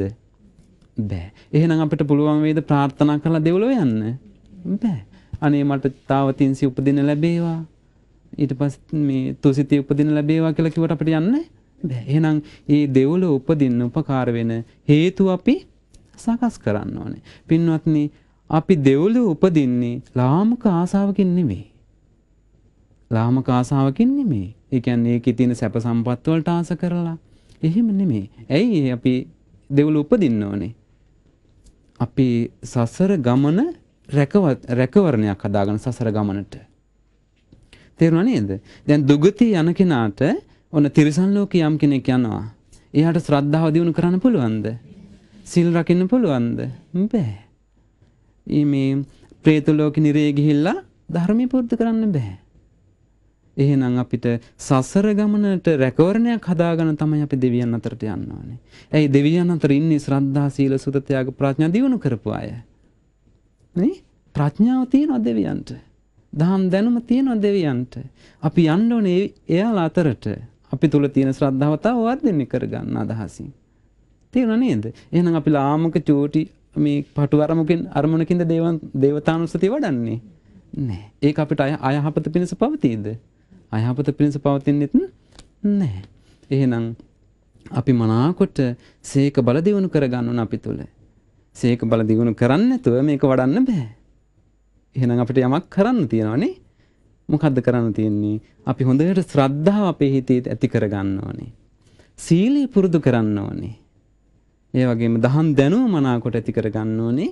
බෑ. එහෙනම් අපිට පුළුවන් වේද ප්‍රාර්ථනා කරලා දෙවිලොව යන්න? බෑ. අනේ මට තාවතින්සි උපදින ලැබේවා. ඊට පස්සේ මේ තුසිතේ උපදින ලැබේවා කියලා කිව්වට අපිට යන්නේ බෑ. එහෙනම් මේ දෙවිලොව උපදින්න උපකාර වෙන හේතු අපි සකස් කරන්න ඕනේ. පින්වත්නි අපි දෙව්ලොව උපදින්නේ ලාමක ආසාවකින් නෙමෙයි. ලාමක ආසාවකින් නෙමෙයි. ඒ කියන්නේ ඒකේ තියෙන සැප සම්පත් වලට ආස කරලා එහෙම නෙමෙයි. ඇයි අපි දෙව්ලොව උපදින්න ඕනේ? අපි සසර ගමන රැකවරණයක් හදාගන්න සසර ගමනට. තේරුණා නේද? දැන් දුගති යන කෙනාට ඔන්න තිරිසන් ලෝකේ යම් කෙනෙක් යනවා. එයාට ශ්‍රද්ධාව දිනු කරන්න පුළුවන්ද? සිල් රකින්න පුළුවන්ද? බෑ. මේ ප්‍රේතලෝක නිරේ ගිහිල්ලා ධර්මය පුරුදු කරන්න බෑ. එහෙනම් අපිට සසර ගමනට රැකවරණයක් හදාගන්න තමයි අපි දෙවියන් අතරට යන්න ඕනේ. ඇයි දෙවියන් අතර ඉන්නේ ශ්‍රද්ධා සීල සුත ත්‍යාග ප්‍රඥා දිනු කරපු අය. නේ? ප්‍රඥාව තියෙනවා දෙවියන්ට. දහම් දැනුම තියෙනවා දෙවියන්ට. අපි යන්න ඕනේ එයාලා අතරට. අපි තුල තියෙන ශ්‍රද්ධාව තව වර්ධනය කරගන්න අදහසින්. තේරුණා නේද? එහෙනම් අපි ලාමක චෝටි මේ පටු අරමුකින් අරමුණකින්ද දේවන් දේවතානුස්සතිය වඩන්නේ නැහැ. ඒක අපිට අයහපත පිණිස පවතීද? අයහපත පිණිස පවතින්නෙත් නැහැ. එහෙනම් අපි මනාකොට සීක බල දියුණු කරගන්න ඕන අපි තුල. සීක බල දියුණු කරන්නේ නැතුව මේක වඩන්න බෑ. එහෙනම් අපිට යමක් කරන්න තියෙනවනේ. මොකද්ද කරන්න තියෙන්නේ? අපි හොඳට ශ්‍රද්ධාව අපේ හිතේ ඇති කරගන්න ඕනේ. සීලය පුරුදු කරන්න ඕනේ. ඒ වගේම දහම් දැනුම මනාකොට ඇති කරගන්න ඕනේ.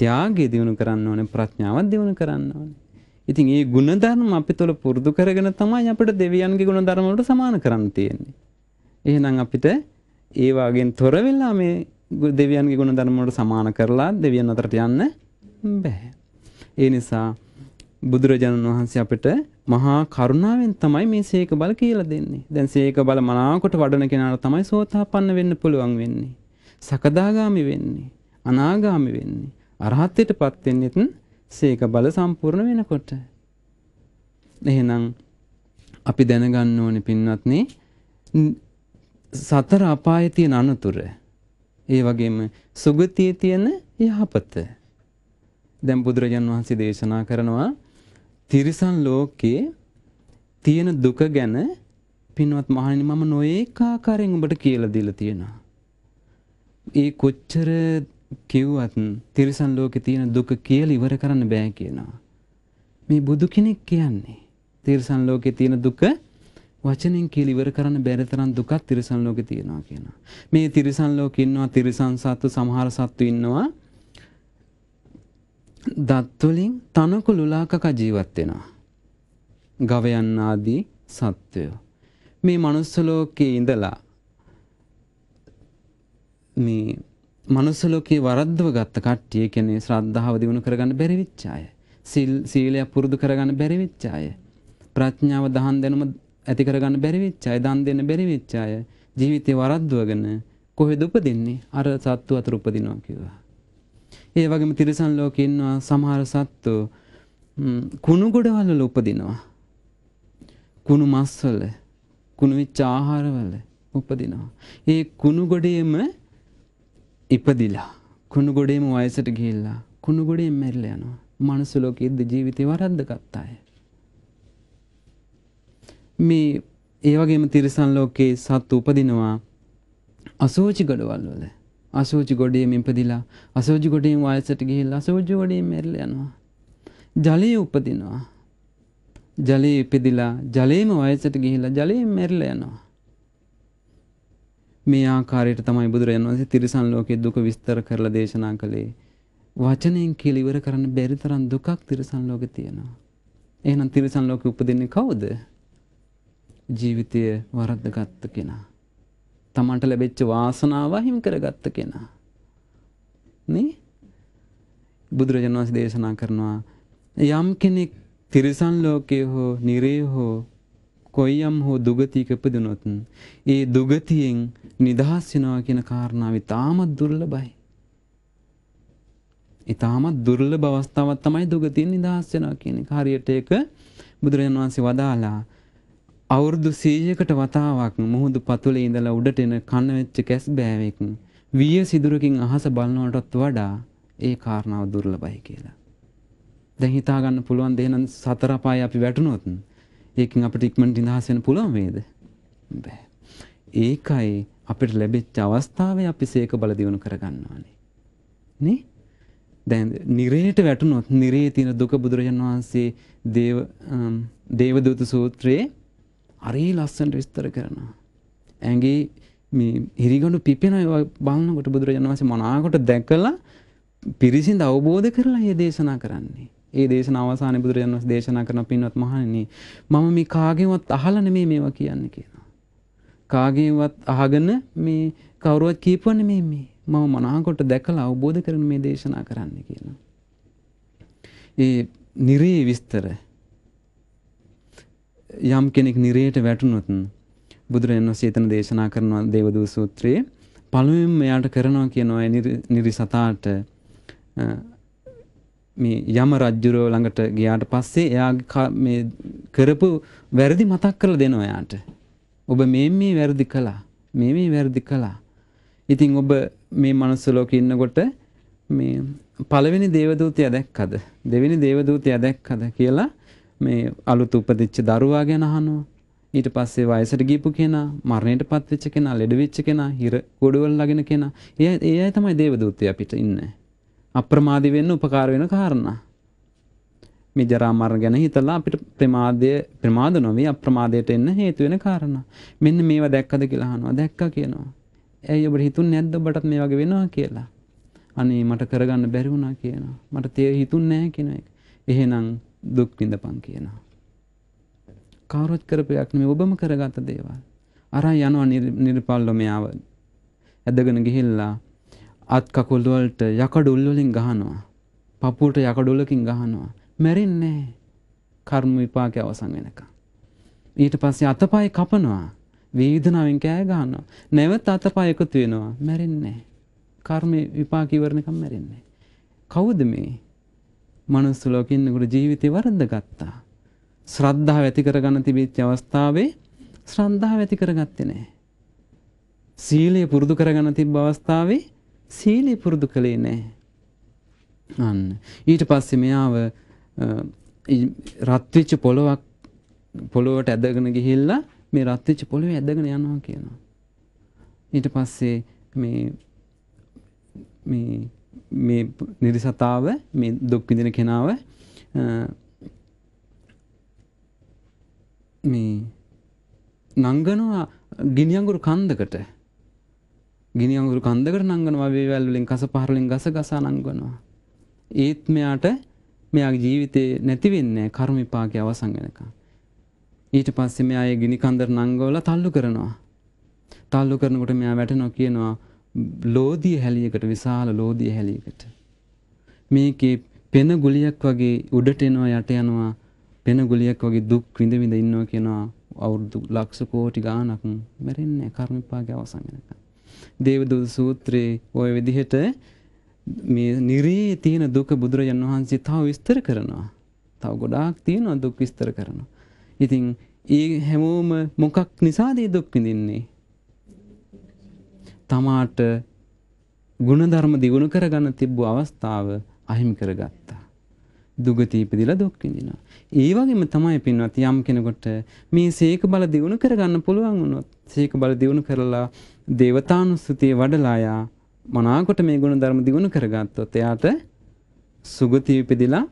ත්‍යාගය දිනු කරන්න ඕනේ, ප්‍රඥාව දිනු කරන්න ඕනේ. ඉතින් මේ ಗುಣධර්ම අපි තුළ පුරුදු කරගෙන තමයි අපිට දෙවියන්ගේ ಗುಣධර්ම වලට සමාන කරන්න තියෙන්නේ. එහෙනම් අපිට ඒ වගේන් තොර වෙලා මේ දෙවියන්ගේ ಗುಣධර්ම වලට සමාන කරලා දෙවියන් අතරට යන්න බෑ. ඒ නිසා බුදුරජාණන් වහන්සේ අපිට මහා කරුණාවෙන් තමයි මේ සීක බල කියලා දෙන්නේ. දැන් සීක බල මනාවකට වඩන කෙනාට තමයි සෝතාපන්න වෙන්න පුළුවන් වෙන්නේ. සකදාගාමි වෙන්නේ. අනාගාමි වෙන්නේ. අරහත්ත්වයටපත් වෙන්නෙත් සීක බල සම්පූර්ණ වෙනකොට. එහෙනම් අපි දැනගන්න ඕනේ පින්වත්නි සතර අපායේ තියෙන අනතුර ඒ වගේම සුගතියේ තියෙන යහපත දැන් බුදුරජාන් වහන්සේ දේශනා කරනවා තිරිසන් ලෝකේ තියෙන දුක ගැන පින්වත් මහණෙනි මම නොඒක ආකාරයෙන් ඔබට කියලා දීලා තියෙනවා. ඒ කොච්චර කිව්වත් තිරිසන් ලෝකේ තියෙන දුක කියලා ඉවර කරන්න බෑ කියනවා. මේ බුදු කෙනෙක් කියන්නේ තිරිසන් ලෝකේ තියෙන දුක වචනෙන් කියලා ඉවර කරන්න බැරි තරම් දුකක් තිරිසන් ලෝකේ තියෙනවා කියනවා. මේ තිරිසන් ලෝකේ ඉන්නවා තිරිසන් සත්තු සමහර සත්තු ඉන්නවා දත් වලින් තනකොළ ලුලාකක ජීවත් වෙනවා. ගවයන් ආදී සත්වයෝ. මේ මනුස්ස ලෝකයේ ඉඳලා මේ මනුස්ස ලෝකේ වරද්දව ගත්ත කට්ටිය කියන්නේ ශ්‍රද්ධාව දිනු කරගන්න බැරි වෙච්ච අය. සීල් සීලය පුරුදු කරගන්න බැරි වෙච්ච අය. ප්‍රඥාව දහන් දෙනුම ඇති කරගන්න බැරි වෙච්ච අය, දන් දෙන්න බැරි වෙච්ච අය, ජීවිතේ වරද්දවගෙන කොහෙද උපදින්නේ? අර සත්තු අතර උපදිනවා කියලා. ඒ වගේම තිරිසන් ලෝකේ ඉන්නවා සමහර සත්තු කුණු ගොඩවල උපදිනවා. කුණු මස්වල කුණු වෙච්ච ආහාරවල උපදිනවා. ඒ කුණු ගොඩේම ඉපදිලා කුණු ගොඩේම වයසට ගිහිල්ලා කුණු ගොඩේම මැරිලා යනවා. මනුස්ස ලෝකයේ ජීවිතේ වරද්දගත් අය. මේ ඒ වගේම තිරිසන් ලෝකයේ සත්තු උපදිනවා අසෝචි ගඩවල් වල. අසූචි ගොඩේම ඉපදිලා අසෝජි ගොඩින් වයසට ගිහිල්ලා අසෝජි ගොඩින් මැරිලා යනවා. ජලයේ උපදිනවා. ජලයේ ඉපදිලා ජලයේම වයසට ගිහිල්ලා ජලයෙන් මැරිලා යනවා. මේ ආකාරයට තමයි බුදුරජාණන් වහන්සේ තිරිසන් ලෝකයේ දුක විස්තර කරලා දේශනා කළේ. වචනයෙන් කියලා ඉවර කරන්න බැරි තරම් දුකක් තිරිසන් ලෝකේ තියෙනවා. එහෙනම් තිරිසන් ලෝකේ උපදින්නේ කවුද? ජීවිතය වරද්දගත්ත කෙනා. තමන්ට ලැබෙච්ච වාසනාව හිමි කරගත්ත කෙනා. නේ? බුදුරජාණන් වහන්සේ දේශනා කරනවා යම් කෙනෙක් තිරිසන් ලෝකයේ හෝ නිරේ හෝ කොයියම් හෝ දුගතියක ඉපදුනොත් ඒ දුගතියෙන් නිදහස් වෙනවා කියන කාරණාව ඉතාමත් දුර්ලභයි. ඉතාමත් දුර්ලභ අවස්ථාවක් තමයි දුගතියෙන් නිදහස් වෙනවා කියන එක. හරියට ඒක බුදුරජාණන් වහන්සේ වදාලා අවුරුදු සීයකට වතාවක් මුහුදු පතුලේ ඉඳලා උඩට එන කන්න වෙච්ච කැස් බෑවෙක් විය සිදුරකින් අහස බලනවටත් වඩා ඒ කාරණාව දුර්ලභයි කියලා. දැන් හිතා ගන්න පුළුවන් දෙහෙනම් සතර පාය අපි වැටුනොත් ඒකෙන් අපිට ඉක්මනට නිදහස් වෙන්න පුළුවන් වේද? බෑ. ඒකයි අපිට ලැබෙච්ච අවස්ථාවේ අපි සීක බල දිනු කරගන්න ඕනේ. නේ? දැන් නිරේට වැටුනොත් නිරේ තියෙන දුක බුදුරජාණන් වහන්සේ දේව දේවදූත සූත්‍රයේ අරී ලස්සන්ට විස්තර කරනවා. ඇගේ මේ හිරිගඩු පිපෙන බලන්නකොට බුදුරජාණන් වහන්සේ මනාකොට දැකලා පිරිසිඳ අවබෝධ කරලා ඒ දේශනා කරන්නේ. ඒ දේශන අවසාන බුදුරජාණන් වහන්සේ දේශනා කරන පින්වත් මහණෙනි මම මේ කාගෙන්වත් අහලා නෙමෙයි මේවා කියන්නේ කියනවා. කාගෙන්වත් අහගෙන මේ කවුරුවත් කියපුවා නෙමෙයි මේ. මම මනාකොට දැකලා අවබෝධ කරන මේ දේශනා කරන්න කියනවා. ඒ නිරේ විස්තර යම් කෙනෙක් නිරයට වැටුනොත් බුදුරජාණන් වහන්සේ එතන දේශනා කරනවා දේවදූත සූත්‍රයේ පළමුවෙන්ම එයාට කරනවා කියනවා නිරි සතාට මේ යම රජුරෝ ළඟට ගියාට පස්සේ එයා මේ කරපු වැරදි මතක් කරලා දෙනවා එයාට. ඔබ මේ මේ වැරදි කළා. මේ මේ වැරදි කළා. ඉතින් ඔබ මේ මනුස්ස ලෝකේ ඉන්නකොට මේ පළවෙනි දේවදූතයා දැක්කද? දෙවෙනි දේවදූතයා දැක්කද කියලා මේ අලුත උපදිච්ච දරුවා ගැන අහනවා. ඊට පස්සේ වයසට ගියපු කෙනා, මරණයටපත් වෙච්ච කෙනා, ලෙඩ වෙච්ච කෙනා, හිර ගොඩවල් ළගෙන කෙනා. ඒ ඒ අය තමයි දේවදූතය අපිට ඉන්නේ. අප්‍රමාදී වෙන්න උපකාර වෙන කාරණා. මේ ජරා මරණ ගැන හිතලා අපිට ප්‍රමාදය ප්‍රමාද නොවේ අප්‍රමාදයට එන්න හේතු වෙන කාරණා. මෙන්න මේවා දැක්කද කියලා අහනවා. දැක්කා කියනවා. ඇයි ඔබට හිතුන්නේ නැද්ද ඔබටත් මේ වගේ වෙනවා කියලා? අනේ මට කරගන්න බැරි වුණා කියනවා. මට තේ හිතුන්නේ නැහැ කියන එක. එහෙනම් දුක් විඳපන් කියනවා. කවුරුත් කරපයක් නෙමෙයි ඔබම කරගත දේවල්. අරන් යනවා නිර්පල්ලෝ මෙයාව. ඇදගෙන ගිහිල්ලා අත් කකුල් වලට යකඩුල් වලින් ගහනවා. පපුවට යකඩුලකින් ගහනවා. මැරෙන්නේ කර්ම විපාකය අවසන් වෙනකම්. ඊට පස්සේ අතපය කපනවා. වේදනාවෙන් කෑ ගහනවා. නැවත අතපය එකතු වෙනවා. මැරෙන්නේ කර්ම විපාක ඉවරනකම් මැරෙන්නේ කවුද මේ මනුස්ස ලෝකෙ ඉන්නකොට ජීවිතේ වරද්දගත්තා. ශ්‍රද්ධාව ඇති කරගන්න තිබිච්ච අවස්ථාවේ ශ්‍රද්ධාව ඇති කරගත්තේ නැහැ. සීලය පුරුදු කරගන්න තිබ්බ අවස්ථාවේ සීලය පුරුදු කළේ නැහැ. අන්න ඊට පස්සේ මෙයාව රත් වෙච්ච පොලොවක් පොළොවට ඇදගෙන ගිහිල්ලා මේ රත් වෙච්ච පොළොවේ ඇදගෙන යනවා කියනවා. ඊට පස්සේ මේ මේ මේ නිරිසතාව මේ දුක් විඳින කෙනාව මේ නංගනවා ගිනියඟුරු කන්දකට ගිනියඟුරු කන්දකට නංගනවා වේවැල් වලින් කස පහරලින් ගස ගසා නංගනවා ඒත් මෙයාට මෙයාගේ ජීවිතේ නැති වෙන්නේ කර්ම විපාකයේ අවසන් වෙනකම් ඊට පස්සේ මෙයා ඒ ගිනි කන්දර නංගවලා තල්ලු කරනවා තල්ලු කරනකොට මෙයා වැටෙනවා කියනවා ලෝදිය හැලියකට විශාල ලෝදිය හැලියකට. මේකේ පෙන ගුලියක් වගේ උඩට එනවා යට යනවා පෙන ගුලියක් වගේ දුක් විඳ විඳ ඉන්නවා කියනවා අවුරුදු ලක්ෂ කෝටි ගාණක් මැරෙන්නේ කර්ම විපාකයේ අවසන් වෙනකන්. දේවදූත සූත්‍රයේ ওই විදිහට මේ නිරේ තියෙන දුක බුදුරජාන් වහන්සේ තව විස්තර කරනවා. තව ගොඩාක් තියෙනවා දුක් විස්තර කරනවා. ඉතින් ඒ හැමෝම මොකක් නිසාද දුක් විඳින්නේ? තමාට ගුණධර්ම දියුණු කරගන්න තිබ්බ අවස්ථාව අහිමි කරගත්තා. දුගති ඉපදිලා දුක් විඳිනවා. ඒ වගේම තමයි පින්වත් යම් කෙනෙකුට මේ සීක බල දියුණු කරගන්න පුළුවන් වුණොත් සීක බල දියුණු කරලා දේවතානුස්සතිය වඩලා යා මනාකොට මේ ගුණධර්ම දියුණු කරගත්තොත් එයාට සුගති ඉපදිලා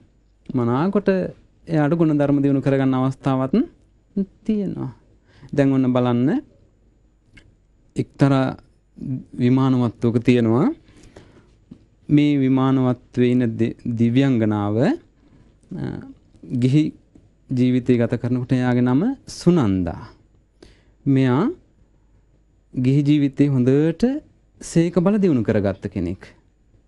මනාකොට එයාට ගුණධර්ම දියුණු කරගන්න අවස්ථාවක් තියෙනවා. දැන් ඔන්න බලන්න එක්තරා විමානවත්වක තියෙනවා මේ විමානවත්වේ ඉන්න දිව්‍යංගනාව ගිහි ජීවිතය ගත කරනකොට එයාගේ නම සුනන්දා. මෙයා ගිහි ජීවිතේ හොඳට සේක බල දිනු කරගත්ත කෙනෙක්.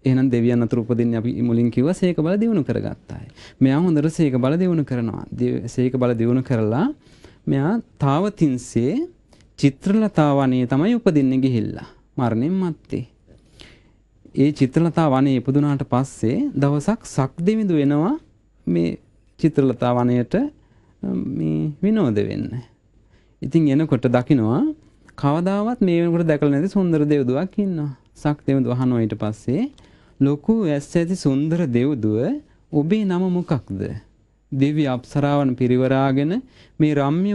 එහෙනම් දෙවියන් අතර උපදින්නේ අපි මුලින් කිව්වා සේක බල දිනු කරගත්තායි. මෙයා හොඳට සේක බල දිනු කරනවා. සේක බල දිනු කරලා මෙයා තාවතින්සේ චිත්‍රලතාවණේ තමයි උපදින්නේ ගිහිල්ලා. මරණයෙන් මත්තේ. ඒ චිත්‍රලතා වනයේ ඉපදුනාට පස්සේ දවසක් සක්දෙවිඳු වෙනවා මේ චිත්‍රලතා වනයට මේ විනෝද වෙන්න. ඉතින් එනකොට දකිනවා කවදාවත් මේ වෙනකොට දැකලා නැති සුන්දර දෙව්දුවක් ඉන්නවා. සක්දෙවිඳු අහනවා ඊට පස්සේ ලොකු ඇස් ඇති සුන්දර දෙව්දුව ඔබේ නම මොකක්ද? දිව්‍ය අප්සරාවන් පිරිවරාගෙන මේ රම්‍ය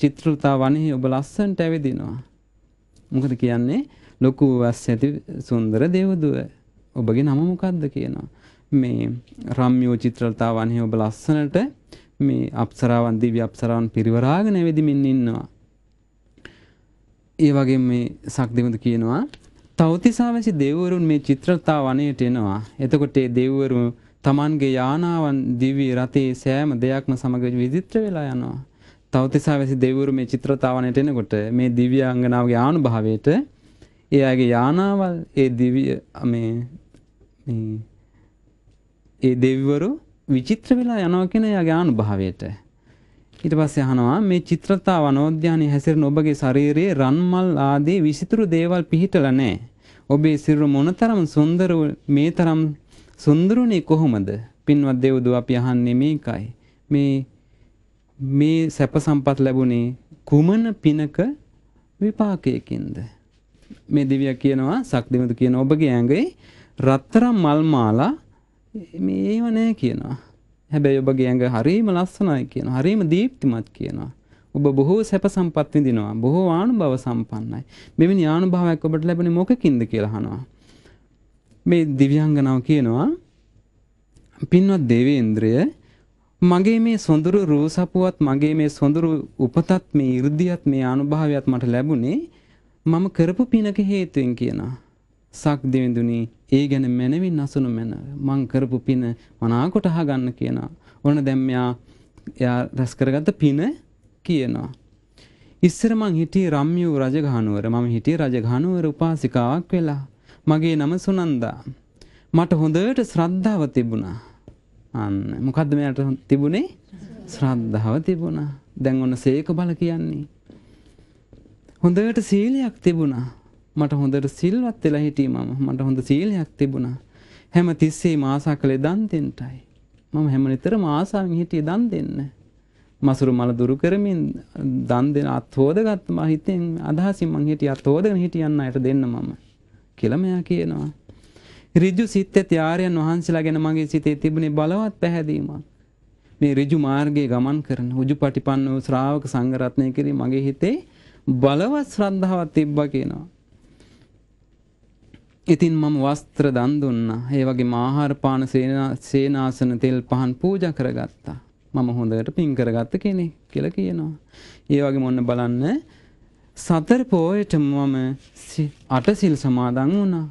චිත්‍රලතා වනයේ ඔබ ලස්සන්ට ඇවිදිනවා. මොකද කියන්නේ ලොකු වස් ඇති සුන්දර දේවදුව ඔබගේ නම මොකක්ද කියනවා. මේ රම්යෝ චිත්‍රලතාවන්හි ඔබ ලස්සනට මේ අප්සරාවන් දිව්‍ය අප්සරාවන් පිරිවරාගෙන වෙදිමින් ඉන්නවා. ඒ වගේ මේ සක්දෙමුදු කියනවා තෞතිසාවැසි දෙවරුන් මේ චිත්‍රතා වනයට එනවා. එතකොට ඒ දෙවරු තමන්ගේ යානාවන් දිවී රතේ සෑම දෙයක්ම සමග විදිත්‍ර වෙලා යනවා. තෞතිසාවැසි දෙවරු මේ චිත්‍රතාවනයට එනකොට මේ දිව්‍ය අංගනාවගේ ආනුභාවයට එයාගේ යානාවල් ඒ දෙවිය මේ ඒ දෙවිවරු විචිත්‍ර වෙලා යනවා කියන එයාගේ අනුභවයට ඊට පස්සේ අහනවා මේ චිත්‍රතා වනෝද්‍යානයේ හැසිරෙන ඔබගේ ශරීරයේ රන්මල් ආදී විසිතුරු දේවල් පිහිටලා නැහැ. ඔබේ සිරුර මොනතරම් සුන්දර මේ තරම් සුන්දරුනේ කොහොමද? පින්වත් දේවදු අපි අහන්නේ මේකයි. මේ මේ සැප සම්පත් ලැබුණේ කුමන පිනක විපාකයකින්ද? මේ දෙවියා කියනවා සක්දෙවිඳු කියන ඔබගේ ඇඟේ රත්තරන් මල් මාලා මේව නෑ කියනවා. හැබැයි ඔබගේ ඇඟ හරීම ලස්සනයි කියනවා. හරීම දීප්තිමත් කියනවා. ඔබ බොහෝ සැප සම්පත් විඳිනවා. බොහෝ ආනුභව සම්පන්නයි. මෙවැනි ආනුභවයක් ඔබට ලැබෙන්නේ මොකකින්ද කියලා අහනවා. මේ දිව්‍යංගනාව කියනවා පින්වත් දේවේන්ද්‍රය මගේ මේ සොඳුරු රූසපුවත් මගේ මේ සොඳුරු උපතත් මේ 이르දියත් මේ අනුභවයත් මට ලැබුණේ මම කරපු පිනක හේතුවෙන් කියනා. සක් දෙවිඳුනි ඒ ගැන මැනවින් අසුනු මැන මං කරපු පින මනාකොට අහගන්න කියනවා. ඕන දැම්මයා එයා රැස් කරගත්ත පින කියනවා. ඉස්සර මං හිටියේ රම්මියු රජගහනුවර මම හිටියේ රජගහනුවර උපාසිකාවක් වෙලා. මගේ නම සුනන්දා. මට හොඳට ශ්‍රද්ධාව තිබුණා. අන්න මොකද්ද මෙයාට තිබුණේ? ශ්‍රද්ධාව තිබුණා. දැන් ඔන්න සේක බල කියන්නේ. හොඳට සීලයක් තිබුණා මට හොඳට සිල්වත් වෙලා හිටියේ මම මට හොඳ සීලයක් තිබුණා හැම තිස්සේම ආසා කළේ දන් දෙන්නටයි මම හැම නිතරම ආසාවෙන් හිටියේ දන් දෙන්න මසුරු මල දුරු කරමින් දන් දෙන අත්හෝදගත් මා හිතෙන් අදහසින් මං හිටියේ අත්හෝදගෙන හිටියන්න අයට දෙන්න මම කියලා මෙයා කියනවා ඍජු සිත් ඇති ආර්යයන් වහන්සේලා ගැන මගේ සිතේ තිබුණේ බලවත් පැහැදීමක් මේ ඍජු මාර්ගයේ ගමන් කරන උජුපටිපන්න ශ්‍රාවක සංඝරත්නය කිරීම මගේ හිතේ බලවත් ශ්‍රද්ධාවක් තිබ්බා කියනවා. ඉතින් මම වස්ත්‍ර දන් දුන්නා. ඒ වගේම ආහාර පාන සේනාසන තෙල් පහන් පූජා කරගත්තා. මම හොඳට පින් කරගත්ත කෙනෙක් කියලා කියනවා. ඒ වගේම ඔන්න බලන්න සතර පොයට මම අටසිල් සමාදන් වුණා.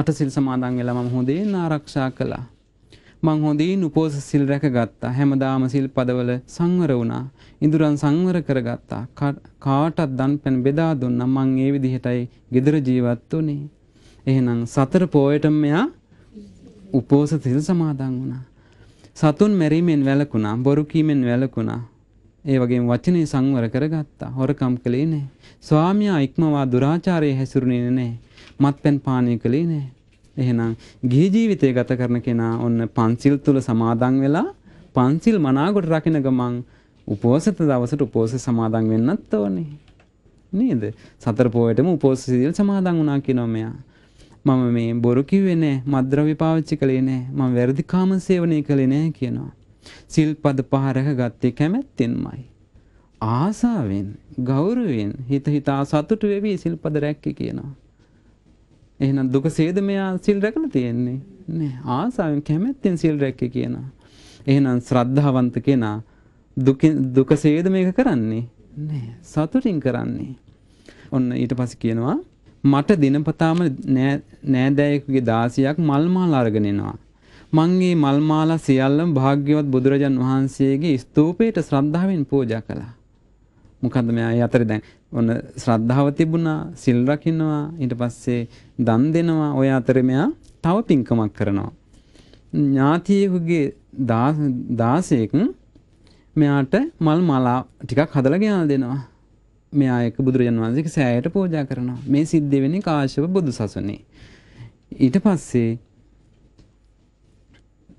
අටසිල් සමාදන් වෙලා මම හොඳින් ආරක්ෂා කළා. මං හොඳින් උපෝස සිල් රැකගත්තා. හැමදාම සිල් පදවල සංවර වුණා. ඉඳුරන් සංවර කරගත්තා කාටත් දන් පැන් බෙදා දුන්න මං ඒ විදිහටයි ගෙදර ජීවත් වනේ. එහෙනම් සතර පෝයටම මෙයා උපෝස සිල් සමාදන් වුණා. සතුන් මැරීමෙන් වැළකුණා බොරු කීමෙන් වැළකුණා ඒ වගේ වචනේ සංවර කරගත්තා හොරකම් කළේ නෑ. ස්වාමියා ඉක්මවා දුරාචාරයේ හැසිරුණේ නෑ. මත්පැන් පානය කළේ නෑ. එහෙනම් ගිහි ජීවිතය ගත කරන කෙනා ඔන්න පන්සිල් තුල සමාදන් වෙලා පන්සිල් මනාකොට රකින්න ගමන් උපෝසත දවසට උපෝස සමාදන් වෙන්නත් ඕනේ. නේද? සතර පොයටම උපෝස සීල් සමාදන් වුණා කියනවා මෙයා. මම මේ බොරු කිව්වේ නෑ, මද්ද්‍රව්‍ය පාවිච්චි කළේ නෑ, මම වැරදි කාම සේවනය කළේ නෑ කියනවා. සිල්පද පහ රැකගත්තේ කැමැත්තෙන්මයි. ආසාවෙන්, ගෞරවයෙන් හිත හිතා සතුට වෙවි සිල්පද රැක්කේ කියනවා. එහෙනම් දුකසේද මෙයා සිල් රැකලා තියෙන්නේ? නෑ, ආසාවෙන් කැමැත්තෙන් සිල් රැක්කේ කියනවා. එහෙනම් ශ්‍රද්ධාවන්ත කෙනා දුකසේද මේක කරන්නේ නෑ සතුටින් කරන්නේ ඔන්න ඊට පස්සේ කියනවා මට දිනපතාම නෑදෑයෙකුගේ දාසියක් මල් මාලා අරගෙන එනවා මං මේ මල් මාලා සියල්ලම භාග්‍යවත් බුදුරජාන් වහන්සේගේ ස්තූපයට ශ්‍රද්ධාවෙන් පූජා කළා මොකද්ද මෙයා යතරේ දැන් ඔන්න ශ්‍රද්ධාව තිබුණා සිල් රකින්නවා ඊට පස්සේ දන් දෙනවා ඔය අතරේ මෙයා තව පින්කමක් කරනවා ඥාතියෙකුගේ දාසයෙක් මෙයාට මල් මලා ටිකක් හදලා ගෙනල් දෙනවා. මෙයා එක බුදුරජාන් වහන්සේක සෑයට පූජා කරනවා. මේ සිද්ධ වෙන්නේ කාශ්‍යප බුදු සසුනේ. ඊට පස්සේ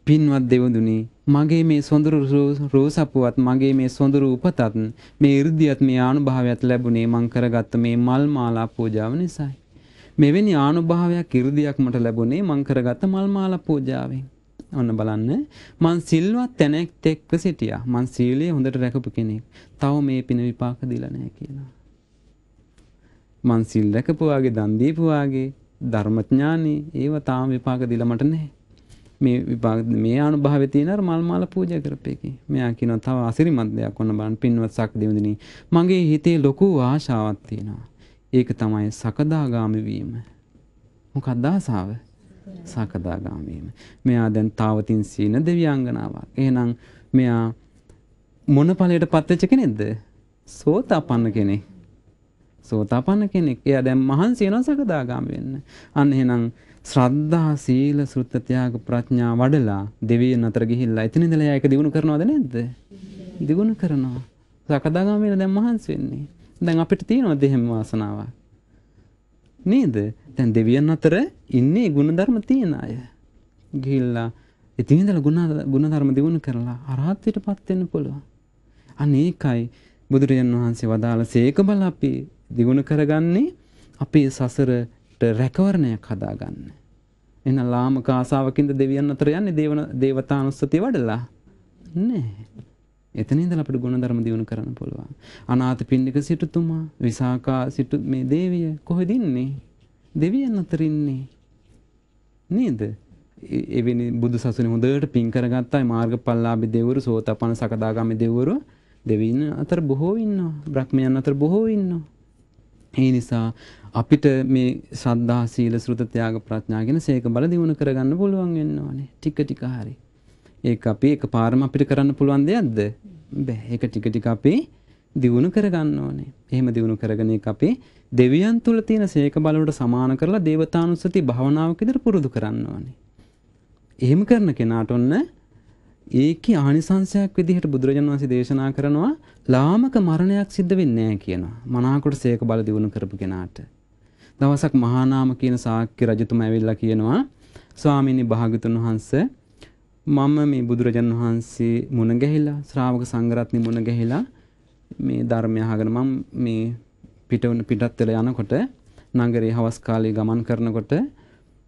පින්වත් දෙවඳුනි මගේ මේ සොඳුරු රෝසපුවත් මගේ මේ සොඳුරු උපතත් මේ 이르දියත් මේ ආනුභාවයත් ලැබුණේ මං කරගත්ත මේ මල් මාලා පූජාව නිසායි. මෙවැනි ආනුභාවයක් 이르දියක් මට ලැබුණේ මං කරගත්ත මල් මාලා පූජාවෙන්. ඔන්න බලන්න මං සිල්වත් තැනෙක් එක්ව සිටියා. මං සීලයේ හොඳට රැකපු කෙනෙක්. තව මේ පින විපාක දීලා නැහැ කියලා. මං සිල් රැකපු වාගේ දන් දීපු වාගේ ධර්මඥානී ඒව තාම විපාක දීලා මට නැහැ. මේ විපාක මේ අනුභවය තියෙන අර මල් මාල පූජා කරපේකේ. මෙයා කියනවා තව අසිරිමත් දෙයක් ඔන්න බලන්න පින්වත් සක්දෙවිඳුනි. මගේ හිතේ ලොකු ආශාවක් තියෙනවා. ඒක තමයි සකදාගාමි වීම. මොකක්ද ආසාව? සකදාගාමීම. මෙයා දැන් තාවතින් සීන දෙවියංගනාවක්. එහෙනම් මෙයා මොන ඵලයට පත්වෙච්ච කෙනෙක්ද? සෝතාපන්න කෙනෙක්. සෝතාපන්න කෙනෙක්. එයා දැන් මහන්සි වෙනවා සකදාගාමී වෙන්න. අන්න එහෙනම් ශ්‍රද්ධා සීල සෘත ත්‍යාග ප්‍රඥා වඩලා දෙවියන් අතර ගිහිල්ලා එතන ඉඳලා එයා ඒක දිනු කරනවද නැද්ද? දිනු කරනවා. සකදාගාමී වෙන දැන් මහන්සි වෙන්නේ. දැන් අපිට තියෙනවද එහෙම වාසනාවක්? නේද? දැන් දෙවියන් අතර ඉන්නේ ಗುಣධර්ම තියෙන අය. ගිහිල්ලා ඉතින් ඉඳලා ಗುಣ ಗುಣධර්ම දිනු කරලා අරහත්ත්වයටපත් වෙන්න පුළුවන්. අනේකයි බුදුරජාන් වහන්සේ වදාළ සේක බල අපි දිනු කරගන්නේ අපේ සසරට රැකවරණයක් හදාගන්න. එන ලාමක ආසාවකින්ද දෙවියන් අතර යන්නේ දේවන දේවතානුස්සතිය වඩලා. නෑ. එතන ඉඳලා අපිට ගුණධර්ම දියුණු කරන්න පුළුවන්. අනාථ පින්නික සිටුතුමා, විසාකා සිටු මේ දේවිය කොහෙද ඉන්නේ? දෙවියන් අතර ඉන්නේ. නේද? එවැනි බුදු සසුනේ හොඳට පින් කරගත්තා මාර්ගපල්ලාභි දෙවරු සෝතපන සකදාගාමි දෙවරු දෙවියන් අතර බොහෝ ඉන්නවා බ්‍රහ්මයන් අතර බොහෝ ඉන්නවා ඒ නිසා අපිට මේ ශ්‍රද්ධා සීල ශ්‍රුත ත්‍යාග ප්‍රඥා ගැන සේක බල දිනු කරගන්න පුළුවන් වෙන්න ඕනේ ටික ටික හරියි ඒක අපි එකපාරම අපිට කරන්න පුළුවන් දෙයක්ද? බෑ. ඒක ටික ටික අපි දියුණු කරගන්න ඕනේ. එහෙම දියුණු කරගෙන ඒක අපි දෙවියන් තුල තියෙන සීක බලවලට සමාන කරලා දේවතානුස්සති භාවනාවක් විදිහට පුරුදු කරන්න ඕනේ. එහෙම කරන කෙනාට ඔන්න ඒකේ ආනිසංශයක් විදිහට බුදුරජාණන් වහන්සේ දේශනා කරනවා ලාමක මරණයක් සිද්ධ වෙන්නේ නැහැ කියනවා. මනාකොට සීක බල දියුණු කරපු කෙනාට. දවසක් මහානාම කියන සාක්‍ය රජතුමා ඇවිල්ලා කියනවා ස්වාමීනි භාගතුන් වහන්සේ මම මේ බුදුරජාන් වහන්සේ මුණ ගැහිලා ශ්‍රාවක සංඝරත්නය මුණ ගැහිලා මේ ධර්මය අහගෙන මම මේ පිට පිටත් වෙලා යනකොට නගරේ හවස් කාලේ ගමන් කරනකොට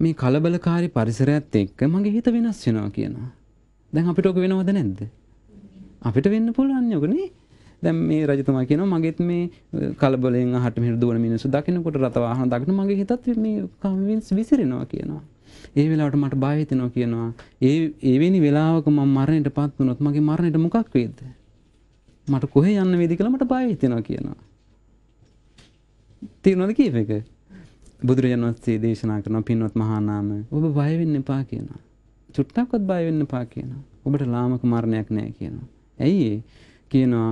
මේ කලබලකාරී පරිසරයත් එක්ක මගේ හිත වෙනස් වෙනවා කියනවා. දැන් අපිට ඔක වෙනවද නැද්ද? අපිට වෙන්න පුළුවන් යකනේ. දැන් මේ රජතුමා කියනවා මගෙත් මේ කලබලෙන් අහට මෙහෙට දුවන මිනිස්සු දකින්නකොට රත වාහන දකින්න මගේ හිතත් මේ කම්වින්ස් විසිරෙනවා කියනවා. ඒ වෙලාවට මට බය හිතෙනවා කියනවා ඒ එවැනි වෙලාවක මම මරණයටපත් වුණොත් මගේ මරණයට මොකක් වෙයිද මට කොහේ යන්න වේද කියලා මට බය හිතෙනවා කියනවා තේරෙනවද කීප එක බුදුරජාණන් වහන්සේ දේශනා කරන පින්වත් මහානාම ඔබ බය වෙන්න එපා කියනවා චුට්ටක්වත් බය වෙන්න එපා කියනවා ඔබට ලාමක මරණයක් නැහැ කියනවා ඇයි කියනවා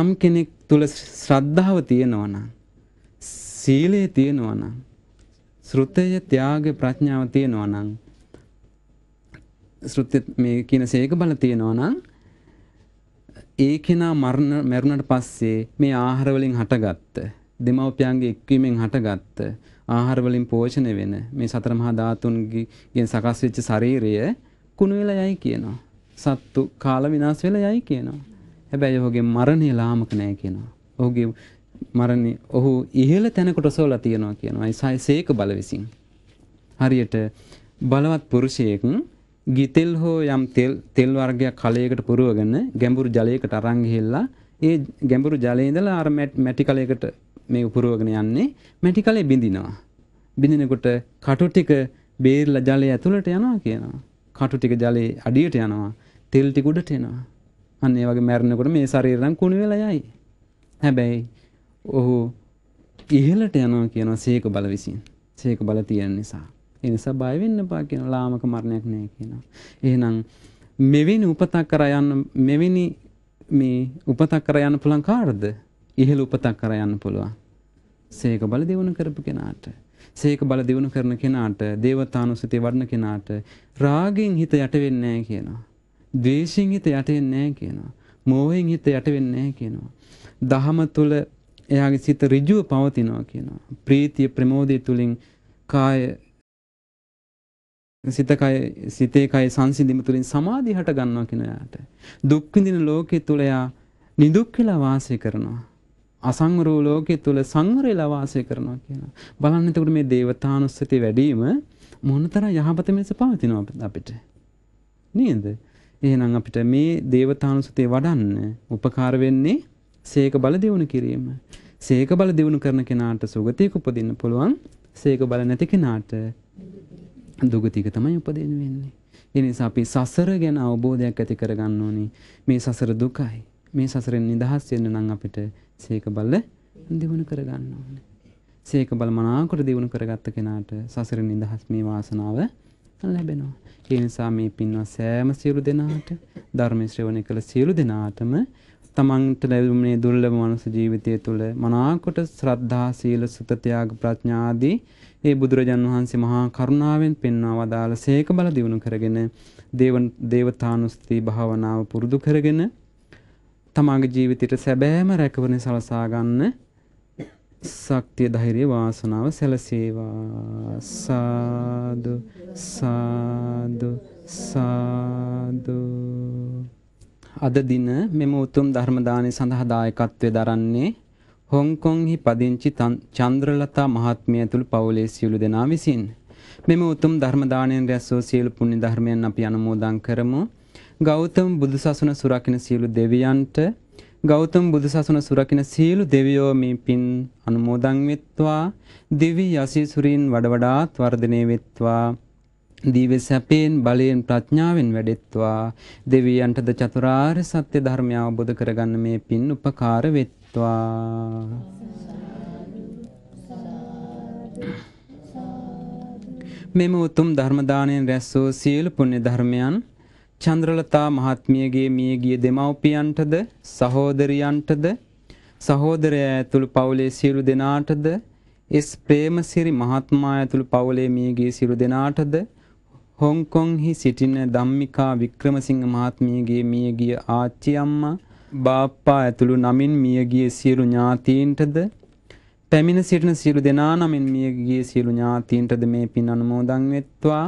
යම් කෙනෙක් තුල ශ්‍රද්ධාව තියෙනවා නම් සීලය තියෙනවා නම් ශ්‍රුතය ත්‍යාග ප්‍රඥාව තියෙනවා නම් ශෘත්‍ය මේ කියන සේක බල තියෙනවා නම් ඒ කෙනා මරණ මැරුණට පස්සේ මේ ආහාර වලින් හටගත්ත දෙමව්පියන්ගේ එක්වීමෙන් හටගත්ත ආහාර වලින් පෝෂණය වෙන මේ සතර මහා ධාතුන්ගෙන් සකස් වෙච්ච ශරීරය කුණු වෙලා යයි කියනවා. සත්තු කාල විනාශ වෙලා යයි කියනවා. හැබැයි ඔහුගේ මරණය ලාමක නෑ කියනවා. ඔහුගේ මරණි ඔහු ඉහළ තැනකට ඔසවලා තියනවා කියනවා. ඒසයි සේක බල විසින්. හරියට බලවත් පුරුෂයෙක් ගිතෙල් හෝ යම් තෙල් තෙල් වර්ගයක් කලයකට පුරවගෙන ගැඹුරු ජලයකට අරන් ගිහිල්ලා ඒ ගැඹුරු ජලයේ ඉඳලා අර මැටි කලයකට මේක පුරවගෙන යන්නේ මැටි කලේ බිඳිනවා. බිඳිනකොට කටු ටික බේරිලා ජලය ඇතුළට යනවා කියනවා. කටු ටික ජලයේ අඩියට යනවා. තෙල් ටික උඩට එනවා. අන්න ඒ වගේ මැරෙනකොට මේ ශරීරයන් කුණු වෙලා යයි. හැබැයි ඔහු ඉහලට යනවා කියන සේක බල විසින් සේක බල තියෙන නිසා. එනිසා බයවෙන්න පා කියන ලාමක මරණයක් නෑ කියනවා. එහෙනම් මෙවැනි උපතක් කර යන්න මෙවැනි මේ උපතක් කර යන්න පුළුවන් කාටද? ඉහළ උපතක් කර යන්න පුළුවන්. සේක බල දිනු කරපු කෙනාට. සේක බල දිනු කරන කෙනාට, දේවතානුසතිය වඩන කෙනාට රාගෙන් හිත යට වෙන්නේ නෑ කියනවා. ද්වේෂයෙන් හිත යට වෙන්නේ නෑ කියනවා. මෝහෙන් හිත යට වෙන්නේ නෑ කියනවා. දහම තුල එයාගේ සිත ඍජුව පවතිනවා කියනවා. ප්‍රීතිය ප්‍රමෝදය තුලින් කාය සිත කය සිතේ කය සංසිඳීම තුලින් සමාධිය හට ගන්නවා කියන යාට. දුක් විඳින ලෝකයේ තුල එයා නිදුක් වෙලා වාසය කරනවා. අසංවරෝ ලෝකයේ තුල සංවර වෙලා වාසය කරනවා කියනවා. බලන්න එතකොට මේ දේවතානුස්සති වැඩිම මොනතරම් යහපත මෙස පවතිනවා අපිට. නේද? එහෙනම් අපිට මේ දේවතානුස්සතිය වඩන්න උපකාර වෙන්නේ සේක බල දියුණු කිරීම. සේක බල දියුණු කරන කෙනාට සුගතියක උපදින්න පුළුවන්. සේක බල නැති කෙනාට දුගතික තමයි උපදින්න වෙන්නේ. ඒ නිසා අපි සසර ගැන අවබෝධයක් ඇති කරගන්න ඕනේ. මේ සසර දුකයි. මේ සසරෙන් නිදහස් වෙන්න නම් අපිට සේක බල දියුණු කරගන්න ඕනේ. සේක බල මනාකොට දියුණු කරගත්ත කෙනාට සසරෙන් නිදහස් මේ වාසනාව ලැබෙනවා. ඒ නිසා මේ පින්වත් සෑම සියලු දෙනාට ධර්ම ශ්‍රවණය කළ සියලු දෙනාටම තමන්ට ලැබුණේ දුර්ලභ මනුස්ස ජීවිතය තුළ මනාකොට ශ්‍රද්ධා සීල සුත ත්‍යාග ප්‍රඥාදී ඒ බුදුරජාන් වහන්සේ මහා කරුණාවෙන් පෙන්වා වදාළ සේක බල දිනු කරගෙන දේව දේවතානුස්ති භාවනාව පුරුදු කරගෙන තමාගේ ජීවිතයට සැබෑම රැකවරණ සලසා ගන්න ශක්තිය ධෛර්ය වාසනාව සැලසේවා සාදු සාදු සාදු අද දින මෙම උතුම් ධර්ම දානය සඳහා දායකත්වයේ දරන්නේ හොංකොංහි පදිංචි චන්ද්‍රලතා මහත්මිය ඇතුළු පවුලේ සියලු දෙනා විසින්. මෙම උතුම් ධර්ම දාණයෙන් රැස් වූ සියලු පුණ්‍ය ධර්මයන් අපි අනුමෝදන් කරමු. ගෞතම බුදුසසුන සුරකින්න සියලු දෙවියන්ට ගෞතම බුදුසසුන සුරකින්න සියලු දෙවියෝ මේ පින් අනුමෝදන් වෙත්වා දිවි යසීසුරින් වඩ වඩාත් වර්ධනය වෙත්වා දිව්‍ය සැපයෙන් බලයෙන් ප්‍රඥාවෙන් වැඩෙත්වා දෙවියන්ටද චතුරාර්ය සත්‍ය ධර්මය අවබෝධ කරගන්න මේ පින් උපකාර වෙත්වා මෙම උතුම් ධර්ම දාණයෙන් රැස් වූ සියලු පුණ්‍ය ධර්මයන් චන්ද්‍රලතා මහත්මියගේ මියගිය දෙමව්පියන්ටද සහෝදරියන්ටද සහෝදරයා ඇතුළු පවුලේ සියලු දෙනාටද එස් ප්‍රේමසිරි මහත්මයා ඇතුළු පවුලේ මියගිය සියලු දෙනාටද හොංකොංහි සිටින ධම්මිකා වික්‍රමසිංහ මහත්මියගේ මියගිය ආච්චි අම්මා බාප්පා ඇතුළු නමින් මියගිය සියලු ඥාතීන්ටද පැමිණ සිටින සියලු දෙනා නමින් මියගිය සියලු ඥාතීන්ටද මේ පින් අනුමෝදන් වෙත්වා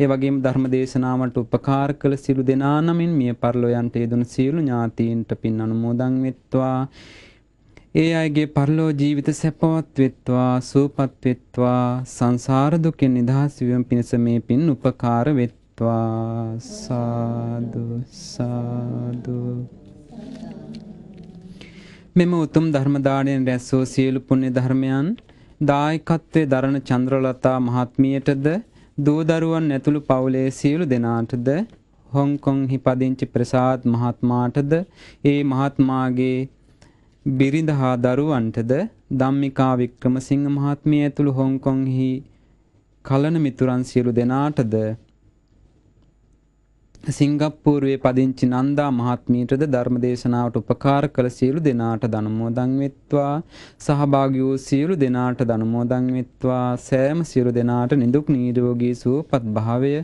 ඒ වගේම ධර්ම දේශනාවට උපකාර කළ සියලු දෙනා නමින් මිය පරලොයන්ට යෙදුණු සියලු ඥාතීන්ට පින් අනුමෝදන් වෙත්වා ඒ අයගේ පරලෝ ජීවිත සැපවත් වෙත්වා සූපත් වෙත්වා සංසාර දුකෙන් නිදහස් වීම පිණිස මේ පින් උපකාර වෙත්වා සාදු සාදු මෙම උතුම් ධර්ම දාණයෙන් රැස් වූ සියලු පුණ්‍ය ධර්මයන් දායකත්වයේ දරණ චන්ද්‍රලතා මහත්මියටද දූ දරුවන් ඇතුළු පවුලේ සියලු දෙනාටද හොංකොං හිපදිංචි ප්‍රසාද් මහත්මාටද ඒ මහත්මාගේ බිරිඳ හා දරුවන්ටද ධම්මිකා වික්‍රමසිංහ මහත්මිය ඇතුළු හොංකොංහි කලන මිතුරන් සියලු දෙනාටද සිංගප්පූරුවේ පදිංචි නන්දා මහත්මීටද ධර්ම දේශනාවට උපකාර කළ සියලු දෙනාට දනුමෝදන් වෙත්වා සහභාගී වූ සියලු දෙනාට දනුමෝදන් වෙත්වා සෑම සියලු දෙනාට නිදුක් නිරෝගී සුවපත් භාවය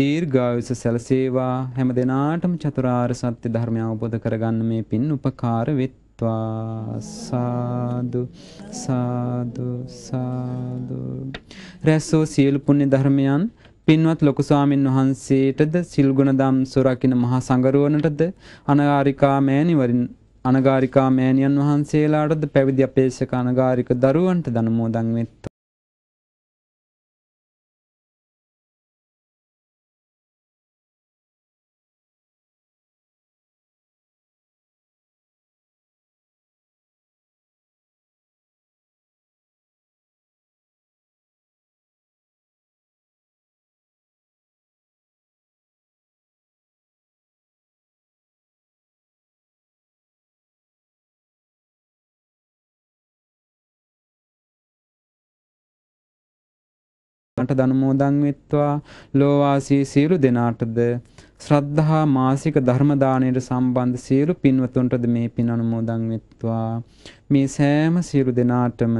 දීර්ඝායුෂ සැලසේවා හැම දිනාටම චතුරාර්ය සත්‍ය ධර්මය අවබෝධ කරගන්න මේ පින් උපකාර වෙත්වා ගත්වා සාදු සාදු සාදු රැසෝ සියලු පුණ්‍ය ධර්මයන් පින්වත් ලොකු ස්වාමින් වහන්සේටද සිල්ගුණදම් සොරකින මහා සංගරුවනටද අනගාരികා මෑණිවරින් අනගාരികා මෑණියන් වහන්සේලාටද පැවිදි අපේක්ෂක අනගාരിക දරුවන්ට දනමෝදන් වෙත්වා දෙනාට දනුමෝදන් වෙත්වා ලෝවාසී සියලු දෙනාටද ශ්‍රද්ධහා මාසික ධර්මදානයට සම්බන්ධ සියලු පින්වතුන්ටද මේ පින් අනුමෝදන් වෙත්වා. මේ සෑම සියලු දෙනාටම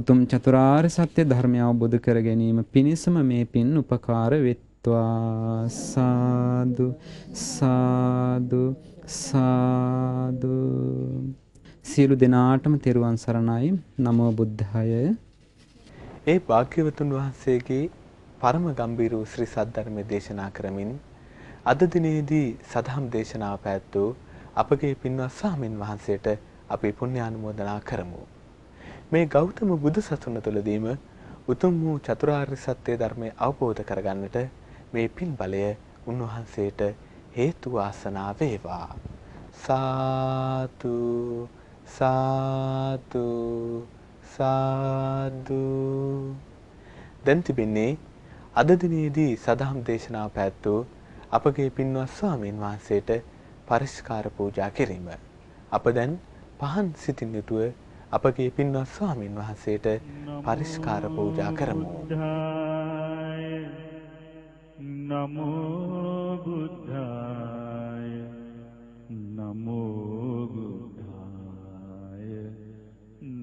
උතුම් චතුරාර් සත්‍ය ධර්මය අවබොධ කර ගැනීම පිණිසම මේ පින් උපකාර වෙත්වා සාදු සාදු සාදු සියලු දෙනාටම තෙරුවන් සරණයි නමෝ බුද්ධාය ඒ භාග්‍යවතුන් වහන්සේගේ පරම ගම්බීර වූ ශ්‍රී සද්ධර්මයේ දේශනා කරමින් අද දිනේදී සදහම් දේශනාව පැවැත්වූ අපගේ පින්වත් ස්වාමින් වහන්සේට අපි පුණ්‍යානුමෝදනා කරමු. මේ ගෞතම බුදු සසුන තුළදීම උතුම් වූ චතුරාර්ය සත්‍ය ධර්මය අවබෝධ කරගන්නට මේ පින් බලය උන්වහන්සේට හේතු වාසනා වේවා. සාතු සාතු සාදු දැන් තිබෙන්නේ අද දිනේදී සදහම් දේශනාව පැවැත්වූ අපගේ පින්වත් ස්වාමීන් වහන්සේට පරිස්කාර පූජා කිරීම. අප දැන් පහන් සිතින් යුතුව අපගේ පින්වත් ස්වාමීන් වහන්සේට පරිස්කාර පූජා කරමු. නමෝ බුද්ධාය නමෝ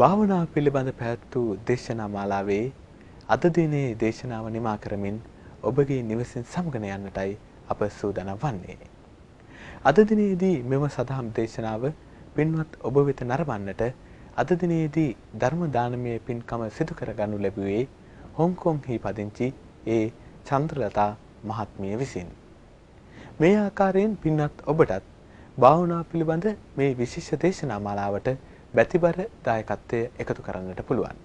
භාවනාව පිළිබඳ පැවැත් වූ දේශනා මාලාවේ අද දිනේ දේශනාව නිමා කරමින් ඔබගේ නිවසින් සමගන යන්නටයි අප සූදානම් වන්නේ. අද දිනේදී මෙම සදහම් දේශනාව පින්වත් ඔබ වෙත නරඹන්නට අද දිනේදී ධර්ම දානමය පින්කම සිදු කරගනු ලැබුවේ හොංකොංහි පදිංචි ඒ චන්ද්‍රලතා මහත්මිය විසින්. මේ ආකාරයෙන් පින්වත් ඔබටත් භාවනා පිළිබඳ මේ විශේෂ දේශනා මාලාවට බැතිබර දායකත්වය එකතු කරන්නට පුළුවන්.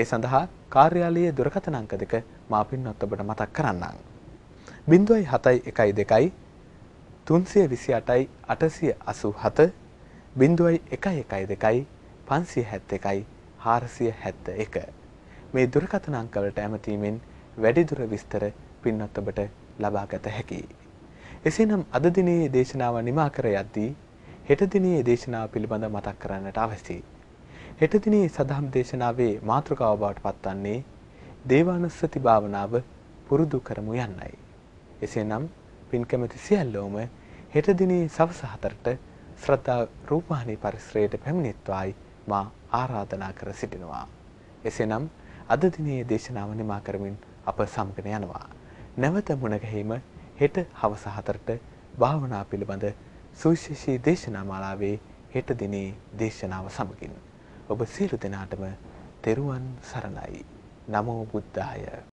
ඒ සඳහා කාර්යාලයේ දුරකථන අංක දෙක මා පින්වත් ඔබට මතක් කරන්නම්. 0.71 328යි 887 0.112යි 571යි 471 මේ දුරකථන අංක වලට ඇමතීමෙන් වැඩිදුර විස්තර පින්වත් ඔබට ලබා ගත හැකියි. එසේනම් අද දිනේ දේශනාව නිමා කර යද්දී හෙට දිනේ දේශනාව පිළිබඳ මතක් කරන්නට අවැසි. හෙට දිනේ සදහම් දේශනාවේ මාතෘකාව බවට පත්වන්නේ දේවානුස්සති භාවනාව පුරුදු කරමු යන්නයි. එසේනම් පින් කැමැති සියල්ලෝම හෙට දිනේ සවස 4ට ශ්‍රද්ධා රූපවාහිනී පරිශ්‍රයට පැමිණෙත්වායි මා ආරාධනා කර සිටිනවා. එසේනම් අද දිනේ දේශනාව නිමා කරමින් අප සමගන යනවා. නැවත මුණ ගැහිම හෙට හවස 4ට භාවනා පිළිබඳ සුවිශේෂී දේශනාමාලාවේ හෙට දිනේ දේශනාව සමගින් ඔබ සියලු දෙනාටම තෙරුවන් සරණයි නමෝ බුද්ධාය